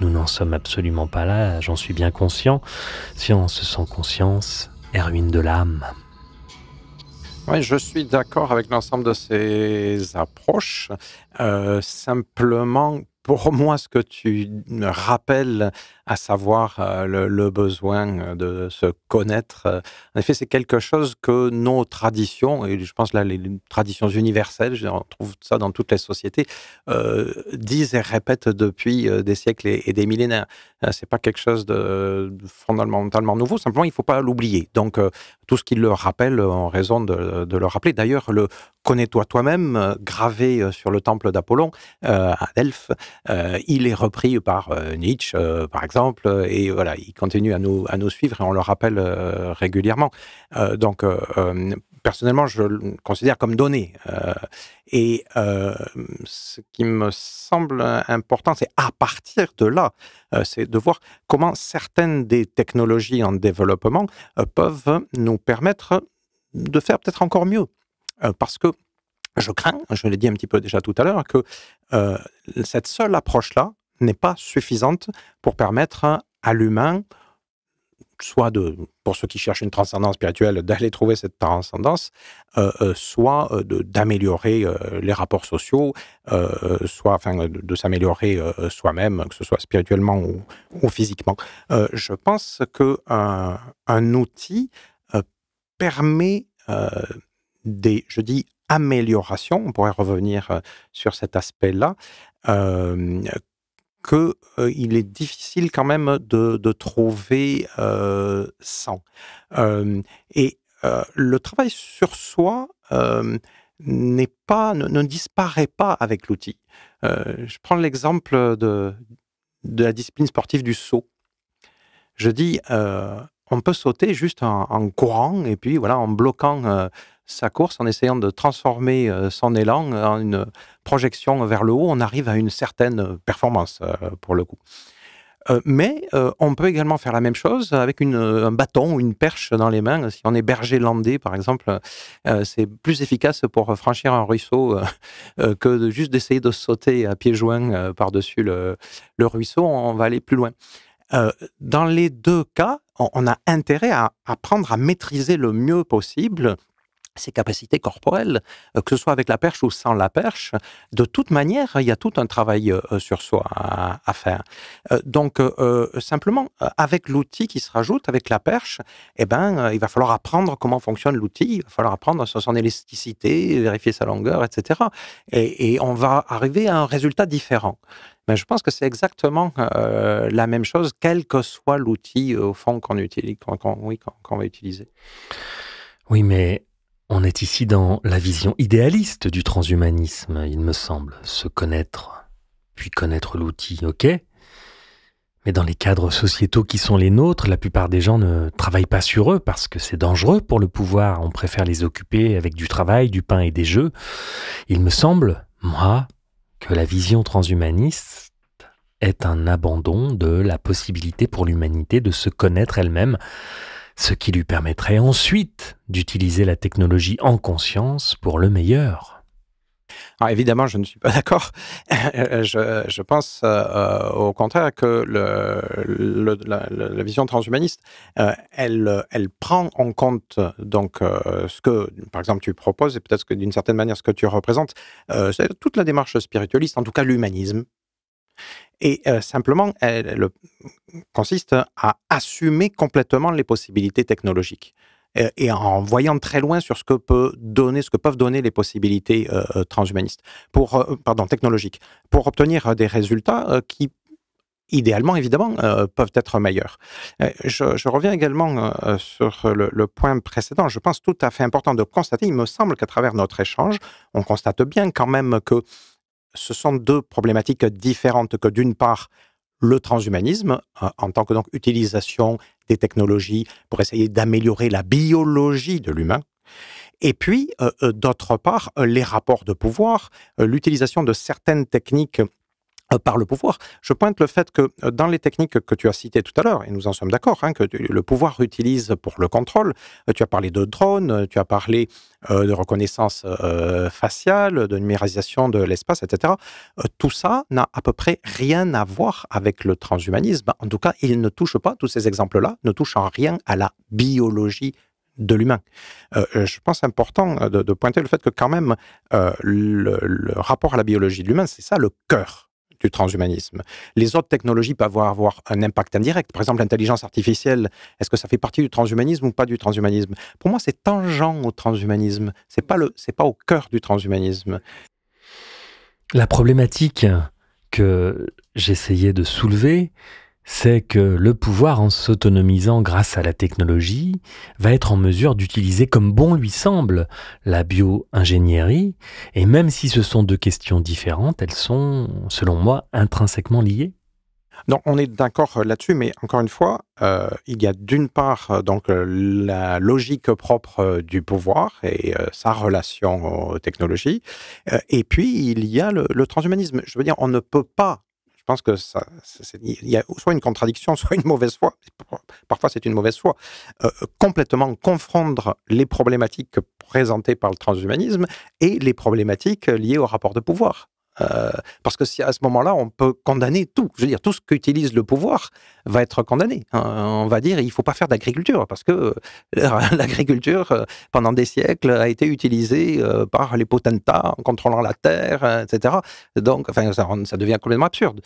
nous n'en sommes absolument pas là, j'en suis bien conscient. se sans conscience est ruine de l'âme. Oui, je suis d'accord avec l'ensemble de ces approches. Euh, simplement, pour moi, ce que tu rappelles à savoir euh, le, besoin euh, de se connaître. Euh. En effet, c'est quelque chose que nos traditions, et je pense là, les traditions universelles, on trouve ça dans toutes les sociétés, disent et répètent depuis des siècles et, des millénaires. C'est pas quelque chose de fondamentalement nouveau, simplement, il faut pas l'oublier. Donc, tout ce qui le rappelle, en raison de, le rappeler. D'ailleurs, le connais-toi toi-même, gravé sur le temple d'Apollon à Delphes, il est repris par Nietzsche, par exemple euh, et voilà, ils continuent à nous, à nous suivre et on le rappelle euh, régulièrement. Euh, donc, personnellement, je le considère comme donné. et ce qui me semble important, c'est à partir de là, c'est de voir comment certaines des technologies en développement peuvent nous permettre de faire peut-être encore mieux. parce que je crains, je l'ai dit un petit peu déjà tout à l'heure, que cette seule approche-là n'est pas suffisante pour permettre à l'humain, soit de, pour ceux qui cherchent une transcendance spirituelle, [LAUGHS] d'aller trouver cette transcendance, euh, euh, soit euh, d'améliorer les rapports sociaux, soit enfin, de, s'améliorer soi-même, que ce soit spirituellement ou, physiquement. je pense que un outil permet des, je dis, améliorations, on pourrait revenir sur cet aspect-là, que euh, il est difficile quand même de, de trouver euh, sans. et euh, le travail sur soi n'est pas, ne, disparaît pas avec l'outil. Euh, je prends l'exemple de, de, la discipline sportive du saut. Je dis, on peut sauter juste en, en, courant et puis voilà, en bloquant sa course en essayant de transformer euh, son élan en une projection vers le haut, on arrive à une certaine euh, performance euh, pour le coup. mais on peut également faire la même chose avec un bâton ou une perche dans les mains. Si on est berger landé par exemple, c'est plus efficace pour franchir un ruisseau que juste d'essayer de sauter à pieds joints par-dessus le, ruisseau. On va aller plus loin. dans les deux cas, on a intérêt à apprendre à maîtriser le mieux possible ses capacités corporelles, euh, que ce soit avec la perche ou sans la perche. De toute manière, il y a tout un travail euh, euh, sur soi à, faire. donc, simplement, avec l'outil qui se rajoute, avec la perche, eh ben, il va falloir apprendre comment fonctionne l'outil, il va falloir apprendre son élasticité, vérifier sa longueur, etc. Et, on va arriver à un résultat différent. Mais je pense que c'est exactement la même chose, quel que soit l'outil, au fond, qu'on utilise, va utiliser. Oui, mais on est ici dans la vision idéaliste du transhumanisme, il me semble, se connaître, puis connaître l'outil, ok Mais dans les cadres sociétaux qui sont les nôtres, la plupart des gens ne travaillent pas sur eux parce que c'est dangereux pour le pouvoir, on préfère les occuper avec du travail, du pain et des jeux. Il me semble, moi, que la vision transhumaniste est un abandon de la possibilité pour l'humanité de se connaître elle-même ce qui lui permettrait ensuite d'utiliser la technologie en conscience pour le meilleur. évidemment, je ne suis pas d'accord. Euh, je, pense euh, euh, au contraire que la, vision transhumaniste, elle, elle prend en compte donc ce que, par exemple, tu proposes et peut-être que d'une certaine manière ce que tu représentes, c'est toute la démarche spiritualiste, en tout cas l'humanisme, et euh, simplement, elle, consiste à assumer complètement les possibilités technologiques euh, et, en voyant très loin sur ce que peut donner, ce que peuvent donner les possibilités euh, transhumanistes, pour, pardon, technologiques, pour obtenir des résultats qui idéalement, évidemment, peuvent être meilleurs. Je, reviens également sur le, point précédent. Je pense tout à fait important de constater, il me semble qu'à travers notre échange, on constate bien quand même que ce sont deux problématiques différentes que d'une part le transhumanisme euh, en tant que donc utilisation des technologies pour essayer d'améliorer la biologie de l'humain. Et puis, euh, euh, d'autre part, les rapports de pouvoir, l'utilisation de certaines techniques euh, par le pouvoir. Je pointe le fait que euh, dans les techniques que tu as citées tout à l'heure, et nous en sommes d'accord, hein, que le pouvoir utilise pour le contrôle, euh, tu as parlé de drones, tu as parlé de reconnaissance faciale, de numérisation de l'espace, etc. tout ça n'a à peu près rien à voir avec le transhumanisme. En tout cas, il ne touche pas, tous ces exemples-là ne touchent en rien à la biologie de l'humain. je pense important de, pointer le fait que quand même le, rapport à la biologie de l'humain, c'est ça le cœur du transhumanisme. Les autres technologies peuvent avoir, avoir un impact indirect. Par exemple, l'intelligence artificielle, est-ce que ça fait partie du transhumanisme ou pas du transhumanisme Pour moi, c'est tangent au transhumanisme. C'est pas le, c'est pas au cœur du transhumanisme. La problématique que j'essayais de soulever, c'est que le pouvoir, en s'autonomisant grâce à la technologie, va être en mesure d'utiliser comme bon lui semble la bio-ingénierie, et même si ce sont deux questions différentes, elles sont, selon moi, intrinsèquement liées. Non, on est d'accord là-dessus, mais encore une fois, euh, il y a d'une part euh, donc euh, la logique propre du pouvoir et sa relation aux technologies, et puis il y a le transhumanisme. Je veux dire, on ne peut pas je pense que ça, il y a soit une contradiction, [LAUGHS] soit une mauvaise foi. Parfois, c'est une mauvaise foi. Euh, euh, complètement confondre les problématiques présentées par le transhumanisme et les problématiques liées au rapport de pouvoir. Euh, parce que si à ce moment-là, on peut condamner tout. Je veux dire, tout ce qu'utilise le pouvoir va être condamné. Euh, on va dire, il ne faut pas faire d'agriculture, parce que euh, [LAUGHS] l'agriculture, pendant des siècles, a été utilisée par les potentats en contrôlant la terre, etc. Donc, ça, devient complètement absurde.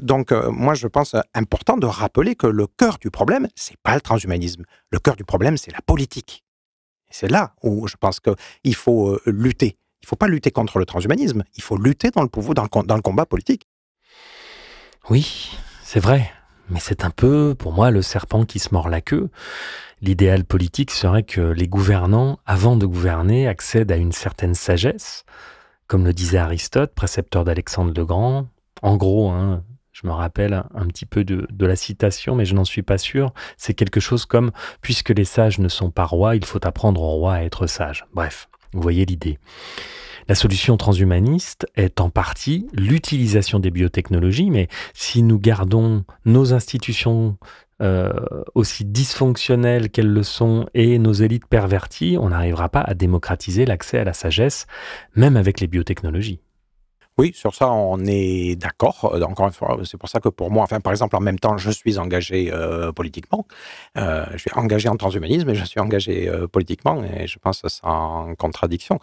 donc, moi, je pense important de rappeler que le cœur du problème, c'est pas le transhumanisme. Le cœur du problème, c'est la politique. C'est là où je pense qu'il faut lutter. Il faut pas lutter contre le transhumanisme, il faut lutter dans le, pouvoir, dans combat politique. Oui, c'est vrai. Mais c'est un peu, pour moi, le serpent qui se mord la queue. L'idéal politique serait que les gouvernants, avant de gouverner, accèdent à une certaine sagesse. Comme le disait Aristote, précepteur d'Alexandre le Grand, en gros, hein, je me rappelle un petit peu de, la citation, mais je n'en suis pas sûr, c'est quelque chose comme ⁇ Puisque les sages ne sont pas rois, il faut apprendre aux rois à être sages ». Bref, vous voyez l'idée. La solution transhumaniste est en partie l'utilisation des biotechnologies, mais si nous gardons nos institutions euh, aussi dysfonctionnelles qu'elles le sont et nos élites perverties, on n'arrivera pas à démocratiser l'accès à la sagesse, même avec les biotechnologies. Oui, sur ça, on est d'accord. Euh, encore une fois, c'est pour ça que pour moi, par exemple, en même temps, je suis engagé euh, politiquement. Euh, je suis engagé en transhumanisme et je suis engagé politiquement, et je pense sans contradiction.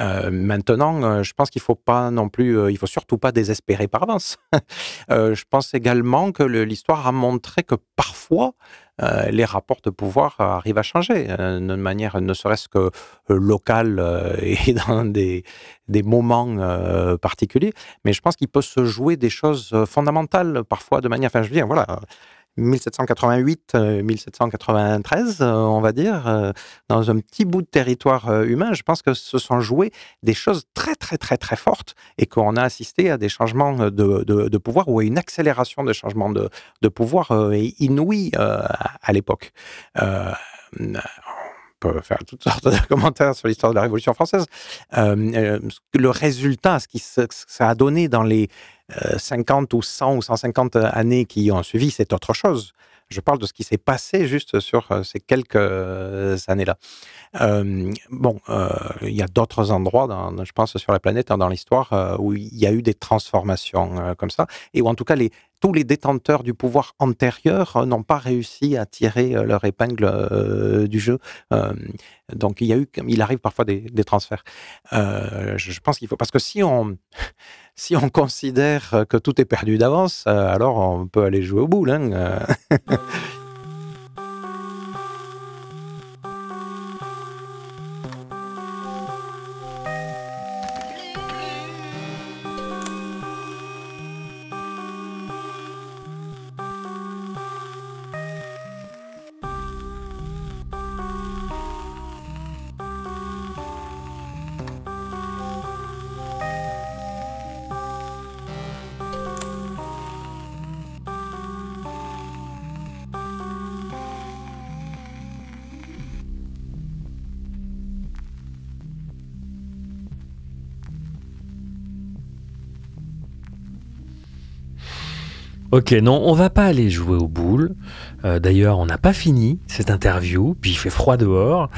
maintenant, je pense qu'il ne faut pas non plus, il faut surtout pas désespérer par avance. [LAUGHS] je pense également que l'histoire a montré que parfois, euh, les rapports de pouvoir euh, arrivent à changer, euh, de manière ne serait-ce que locale [LAUGHS] et dans des, moments particuliers. Mais je pense qu'il peut se jouer des choses fondamentales, parfois de manière, enfin 1788-1793, euh, euh, on va dire, euh, dans un petit bout de territoire humain, je pense que se sont jouées des choses très, très, très, très fortes et qu'on a assisté à des changements de, pouvoir ou à une accélération des changements de, de pouvoir inouïe à l'époque peut faire toutes sortes de [LAUGHS] commentaires sur l'histoire de la Révolution française. Euh, euh, le résultat, ce, ce que ça a donné dans les 50 euh, ou 100 ou 150 années qui ont suivi, c'est autre chose. Je parle de ce qui s'est passé juste sur euh, ces quelques euh, années-là. bon, euh, il y a d'autres endroits, dans, je pense, sur la planète, hein, dans l'histoire, où il y a eu des transformations comme ça, et où en tout cas les, tous les détenteurs du pouvoir antérieur n'ont pas réussi à tirer leur épingle du jeu. donc il y a eu, il arrive parfois des, transferts. je, pense qu'il faut parce que si on si on considère euh, que tout est perdu d'avance, euh, alors on peut aller jouer au boule. Euh. Ah. Ok, non, on va pas aller jouer aux boules. Euh, d'ailleurs, on n'a pas fini cette interview, puis il fait froid dehors.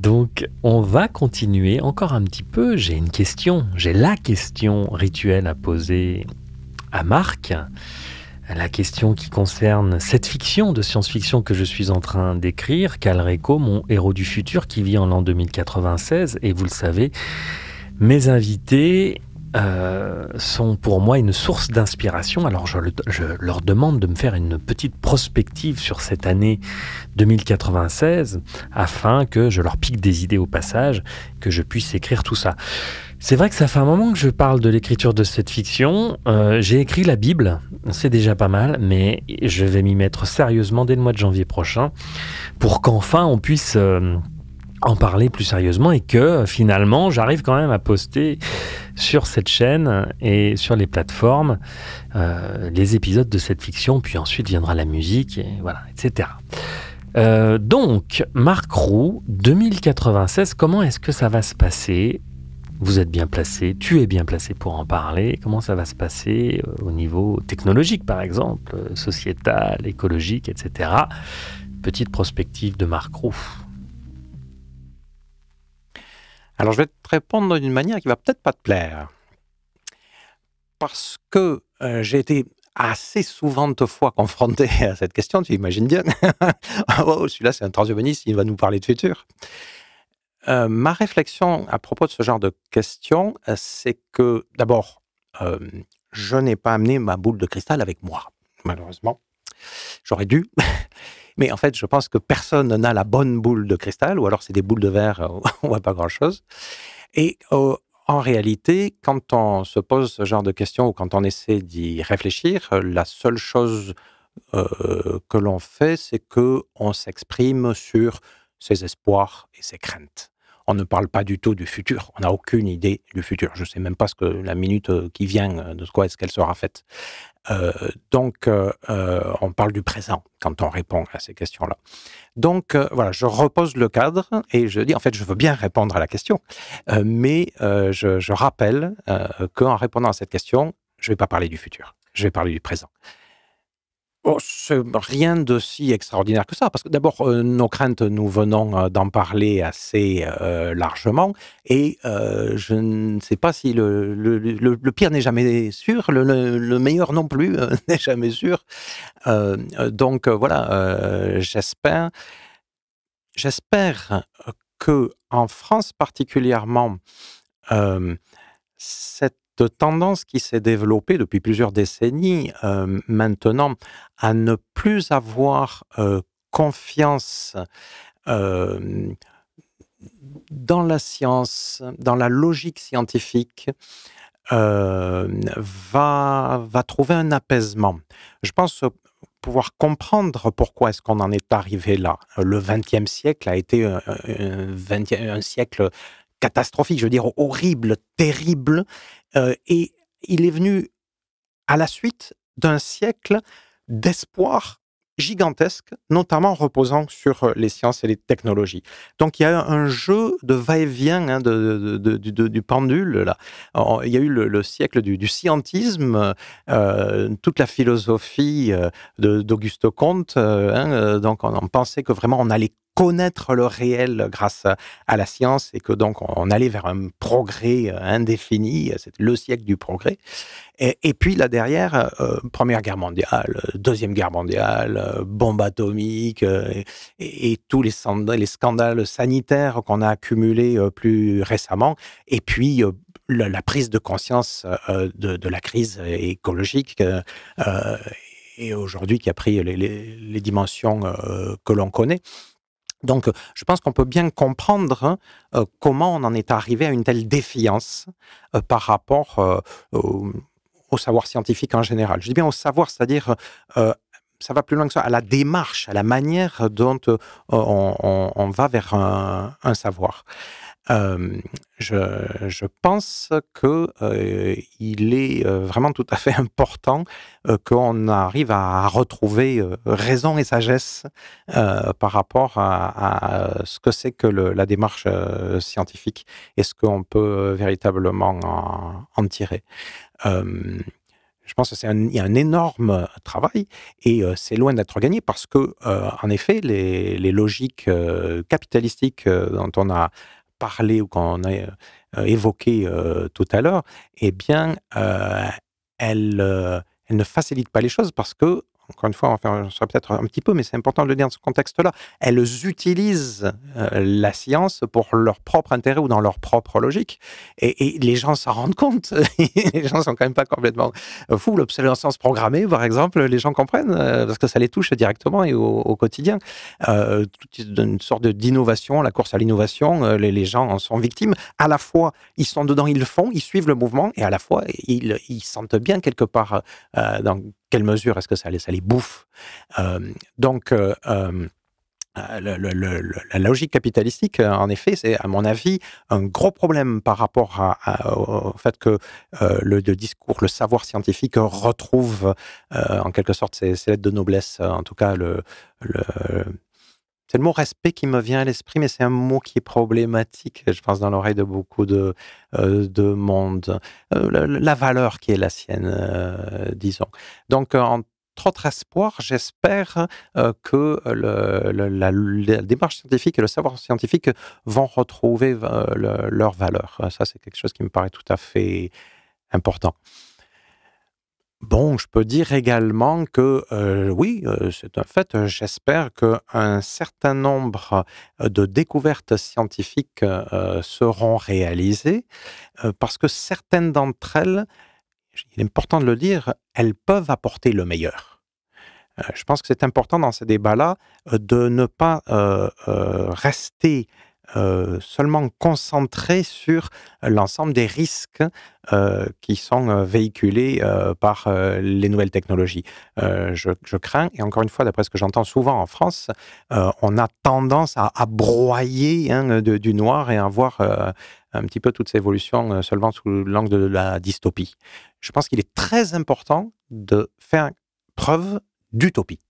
Donc, on va continuer encore un petit peu. J'ai une question, j'ai la question rituelle à poser à Marc. La question qui concerne cette fiction de science-fiction que je suis en train d'écrire, Calreco, mon héros du futur qui vit en l'an 2096. Et vous le savez, mes invités euh, sont pour moi une source d'inspiration. Alors je, leur demande de me faire une petite prospective sur cette année 2096 afin que je leur pique des idées au passage, que je puisse écrire tout ça. C'est vrai que ça fait un moment que je parle de l'écriture de cette fiction. Euh, j'ai écrit la Bible, c'est déjà pas mal, mais je vais m'y mettre sérieusement dès le mois de janvier prochain pour qu'enfin on puisse... Euh, en parler plus sérieusement et que finalement j'arrive quand même à poster sur cette chaîne et sur les plateformes euh, les épisodes de cette fiction, puis ensuite viendra la musique, et voilà, etc. Euh, donc, Marc Roux, 2096, comment est-ce que ça va se passer vous êtes bien placé, tu es bien placé pour en parler. Comment ça va se passer euh, au niveau technologique, par exemple, sociétal, écologique, etc. Petite prospective de Marc Roux. Alors je vais te répondre d'une manière qui va peut-être pas te plaire. Parce que euh, j'ai été assez souvent de fois confronté [LAUGHS] à cette question, tu imagines bien. [LAUGHS] Oh, oh, celui-là, c'est un transhumaniste, il va nous parler de futur. Euh, ma réflexion à propos de ce genre de question, euh, c'est que d'abord, je n'ai pas amené ma boule de cristal avec moi, malheureusement. J'aurais dû. [LAUGHS] Mais en fait, je pense que personne n'a la bonne boule de cristal, ou alors c'est des boules de verre, euh, [LAUGHS] on voit pas grand-chose. Et euh, en réalité, quand on se pose ce genre de questions ou quand on essaie d'y réfléchir, la seule chose euh, que l'on fait, c'est que on s'exprime sur ses espoirs et ses craintes. On ne parle pas du tout du futur. On n'a aucune idée du futur. Je ne sais même pas ce que la minute qui vient, de quoi est-ce qu'elle sera faite. Euh, donc, euh, euh, on parle du présent quand on répond à ces questions-là. Donc, voilà, je repose le cadre et je dis, en fait, je veux bien répondre à la question, mais je, je, rappelle qu'en répondant à cette question, je ne vais pas parler du futur, je vais parler du présent. Oh, rien de si extraordinaire que ça, parce que d'abord, euh, nos craintes, nous venons euh, d'en parler assez euh, largement, et je ne sais pas si le, pire n'est jamais sûr, le, meilleur non plus [LAUGHS] n'est jamais sûr. donc voilà, j'espère, j'espère que en France particulièrement, cette tendance qui s'est développée depuis plusieurs décennies euh, maintenant à ne plus avoir euh, confiance euh, dans la science, dans la logique scientifique, va, va trouver un apaisement. Je pense pouvoir comprendre pourquoi est-ce qu'on en est arrivé là. Le XXe siècle a été un siècle catastrophique, je veux dire horrible, terrible, euh, et il est venu à la suite d'un siècle d'espoir gigantesque, notamment reposant sur euh, les sciences et les technologies. Donc il y a un jeu de va-et-vient hein, du pendule. Là. il y a eu le, siècle du, scientisme, euh, toute la philosophie d'Auguste Comte. Hein, donc on, pensait que vraiment on allait connaître le réel grâce à la science et que donc on allait vers un progrès euh, indéfini, euh, c'est le siècle du progrès. Et, puis là derrière, euh, Première Guerre mondiale, Deuxième Guerre mondiale, bombes bombe atomique et, tous les, les scandales sanitaires qu'on a accumulés plus récemment. Et puis la, prise de conscience de, la crise écologique et aujourd'hui qui a pris les, dimensions que l'on connaît. Donc, euh, je pense qu'on peut bien comprendre euh, comment on en est arrivé à une telle défiance euh, par rapport au, savoir scientifique en général. Je dis bien au savoir, c'est-à-dire, ça va plus loin que ça, à la démarche, à la manière dont on, va vers un savoir. Euh, je, pense que euh, il est euh, vraiment tout à fait important qu'on arrive à retrouver raison et sagesse par rapport à, ce que c'est que la démarche scientifique et ce qu'on peut véritablement en, tirer je pense que c'est un, un, énorme travail et c'est loin d'être gagné parce que, en effet, les, logiques capitalistiques dont on a parler ou qu'on a euh, évoqué euh, tout à l'heure, eh bien, euh, elle, elle, ne facilite pas les choses parce que encore une fois, enfin, ça peut-être un petit peu, mais c'est important de le dire dans ce contexte-là, elles utilisent euh, la science pour leur propre intérêt ou dans leur propre logique. Et, les gens s'en rendent compte. [LAUGHS] les gens sont quand même pas complètement fous. L'obsolescence programmée, par exemple, les gens comprennent euh, parce que ça les touche directement et au, quotidien. Euh, une sorte d'innovation, la course à l'innovation, les, gens en sont victimes. À la fois, ils sont dedans, ils le font, ils suivent le mouvement, et à la fois, ils, ils sentent bien quelque part dans quelle mesure est-ce que ça les, bouffe euh, Donc, euh, euh, la logique capitalistique, en effet, c'est à mon avis un gros problème par rapport à, au fait que le, discours, le savoir scientifique retrouve en quelque sorte ses, ses lettres de noblesse, en tout cas le, c'est le mot respect qui me vient à l'esprit, mais c'est un mot qui est problématique, je pense, dans l'oreille de beaucoup de, euh, monde. Euh, la, valeur qui est la sienne, euh, disons. Donc, en autres espoirs, j'espère que la, démarche scientifique et le savoir scientifique vont retrouver leur valeur. Ça, c'est quelque chose qui me paraît tout à fait important. Bon, je peux dire également que euh, oui, euh, c'est un fait. J'espère qu'un certain nombre euh, de découvertes scientifiques seront réalisées parce que certaines d'entre elles, il est important de le dire, elles peuvent apporter le meilleur. Je pense que c'est important dans ces débats-là de ne pas rester euh, seulement concentré sur euh, l'ensemble des risques euh, qui sont véhiculés par les nouvelles technologies. Je, crains, et encore une fois, d'après ce que j'entends souvent en France, on a tendance à, broyer hein, du noir et à voir un petit peu toutes ces évolutions seulement sous l'angle de la dystopie. Je pense qu'il est très important de faire preuve d'utopie.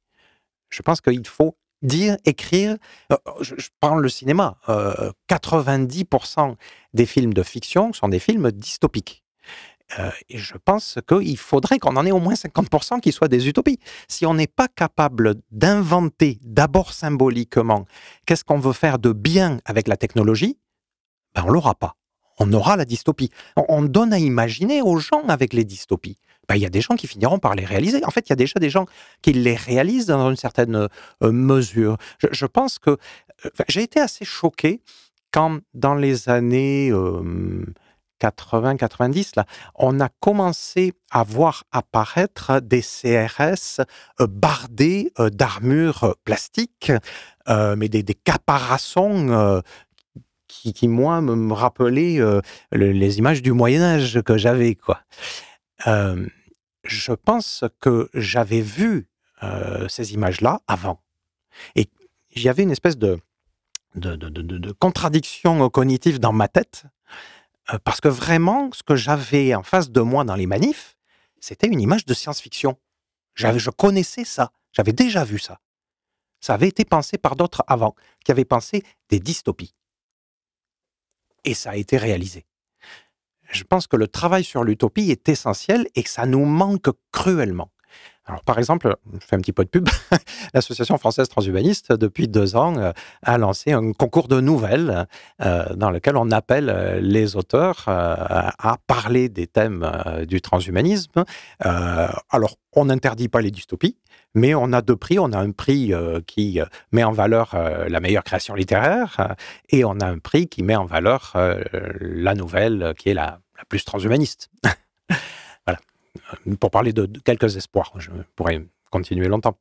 Je pense qu'il faut dire, écrire. Euh, oh, je, prends le cinéma. 90% euh, des films de fiction sont des films dystopiques. Euh, et je pense qu'il faudrait qu'on en ait au moins 50% qui soient des utopies. Si on n'est pas capable d'inventer, d'abord symboliquement, qu'est-ce qu'on veut faire de bien avec la technologie, ben on l'aura pas. On aura la dystopie. on donne à imaginer aux gens avec les dystopies. Bah, il y a des gens qui finiront par les réaliser. En fait, il y a déjà des gens qui les réalisent dans une certaine euh, mesure. Je, pense que euh, j'ai été assez choqué quand, dans les années 80-90, euh, là, on a commencé à voir apparaître des CRS bardés d'armures plastiques, mais des, des caparaçons qui, moi, me, rappelaient les images du Moyen Âge que j'avais, quoi je pense que j'avais vu euh, ces images-là avant. Et j'avais une espèce de, contradiction cognitive dans ma tête, euh, parce que vraiment, ce que j'avais en face de moi dans les manifs, c'était une image de science-fiction. Je connaissais ça, j'avais déjà vu ça. Ça avait été pensé par d'autres avant, qui avaient pensé des dystopies. Et ça a été réalisé je pense que le travail sur l'utopie est essentiel et que ça nous manque cruellement. Alors, par exemple, je fais un petit peu de pub, [LAUGHS] l'Association française transhumaniste, depuis deux ans, euh, a lancé un concours de nouvelles euh, dans lequel on appelle euh, les auteurs à parler des thèmes du transhumanisme. alors, on n'interdit pas les dystopies, mais on a deux prix. On a un prix qui met en valeur la meilleure création littéraire et on a un prix qui met en valeur la nouvelle qui est la, la plus transhumaniste. [LAUGHS] pour parler de, quelques espoirs. Je pourrais continuer longtemps.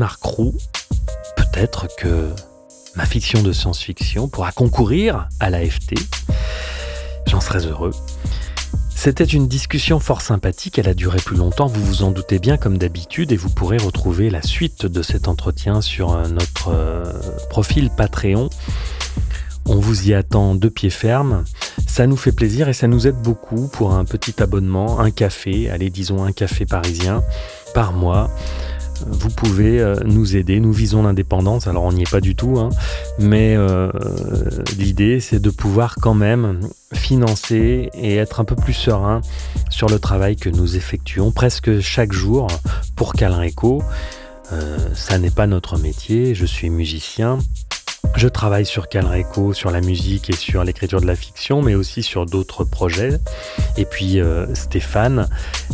Marc Roux. peut-être que ma fiction de science-fiction pourra concourir à l'AFT. J'en serais heureux. C'était une discussion fort sympathique, elle a duré plus longtemps, vous vous en doutez bien comme d'habitude, et vous pourrez retrouver la suite de cet entretien sur notre euh, profil Patreon. On vous y attend de pied ferme. Ça nous fait plaisir et ça nous aide beaucoup pour un petit abonnement, un café, allez disons un café parisien par mois vous pouvez euh, nous aider. Nous visons l'indépendance, alors on n'y est pas du tout, hein. mais euh, l'idée c'est de pouvoir quand même financer et être un peu plus serein sur le travail que nous effectuons presque chaque jour pour Calreco. Euh, ça n'est pas notre métier, je suis musicien, je travaille sur Calreco, sur la musique et sur l'écriture de la fiction, mais aussi sur d'autres projets. Et puis euh, Stéphane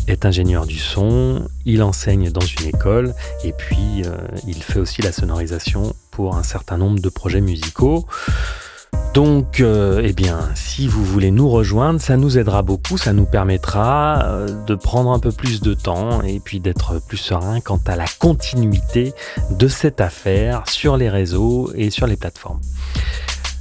est ingénieur du son, il enseigne dans une école, et puis euh, il fait aussi la sonorisation pour un certain nombre de projets musicaux. Donc, euh, eh bien, si vous voulez nous rejoindre, ça nous aidera beaucoup, ça nous permettra euh, de prendre un peu plus de temps et puis d'être plus serein quant à la continuité de cette affaire sur les réseaux et sur les plateformes.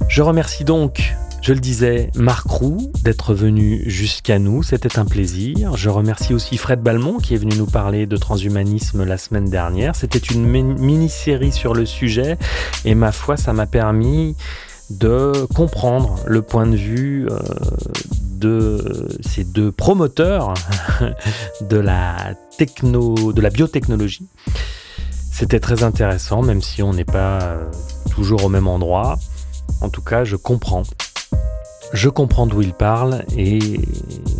Je remercie donc je le disais, Marc Roux d'être venu jusqu'à nous, c'était un plaisir. Je remercie aussi Fred Balmont qui est venu nous parler de transhumanisme la semaine dernière. C'était une mini-série sur le sujet et ma foi, ça m'a permis de comprendre le point de vue euh, de ces deux promoteurs [LAUGHS] de la techno, de la biotechnologie. C'était très intéressant, même si on n'est pas euh, toujours au même endroit. En tout cas, je comprends. Je comprends d'où ils parlent et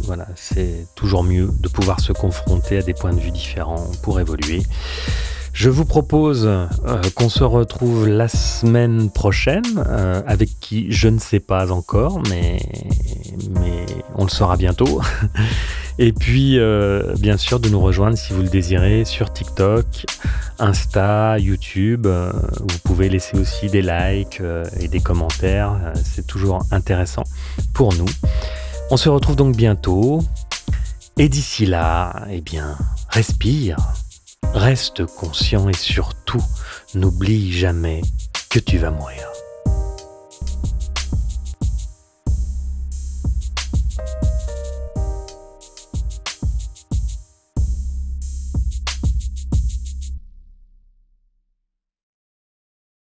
voilà, c'est toujours mieux de pouvoir se confronter à des points de vue différents pour évoluer. Je vous propose euh, qu'on se retrouve la semaine prochaine, euh, avec qui je ne sais pas encore, mais, mais on le saura bientôt. [LAUGHS] Et puis, euh, bien sûr, de nous rejoindre si vous le désirez sur TikTok, Insta, YouTube. vous pouvez laisser aussi des likes et des commentaires. C'est toujours intéressant pour nous. On se retrouve donc bientôt. Et d'ici là, eh bien, respire. Reste conscient et surtout, n'oublie jamais que tu vas mourir.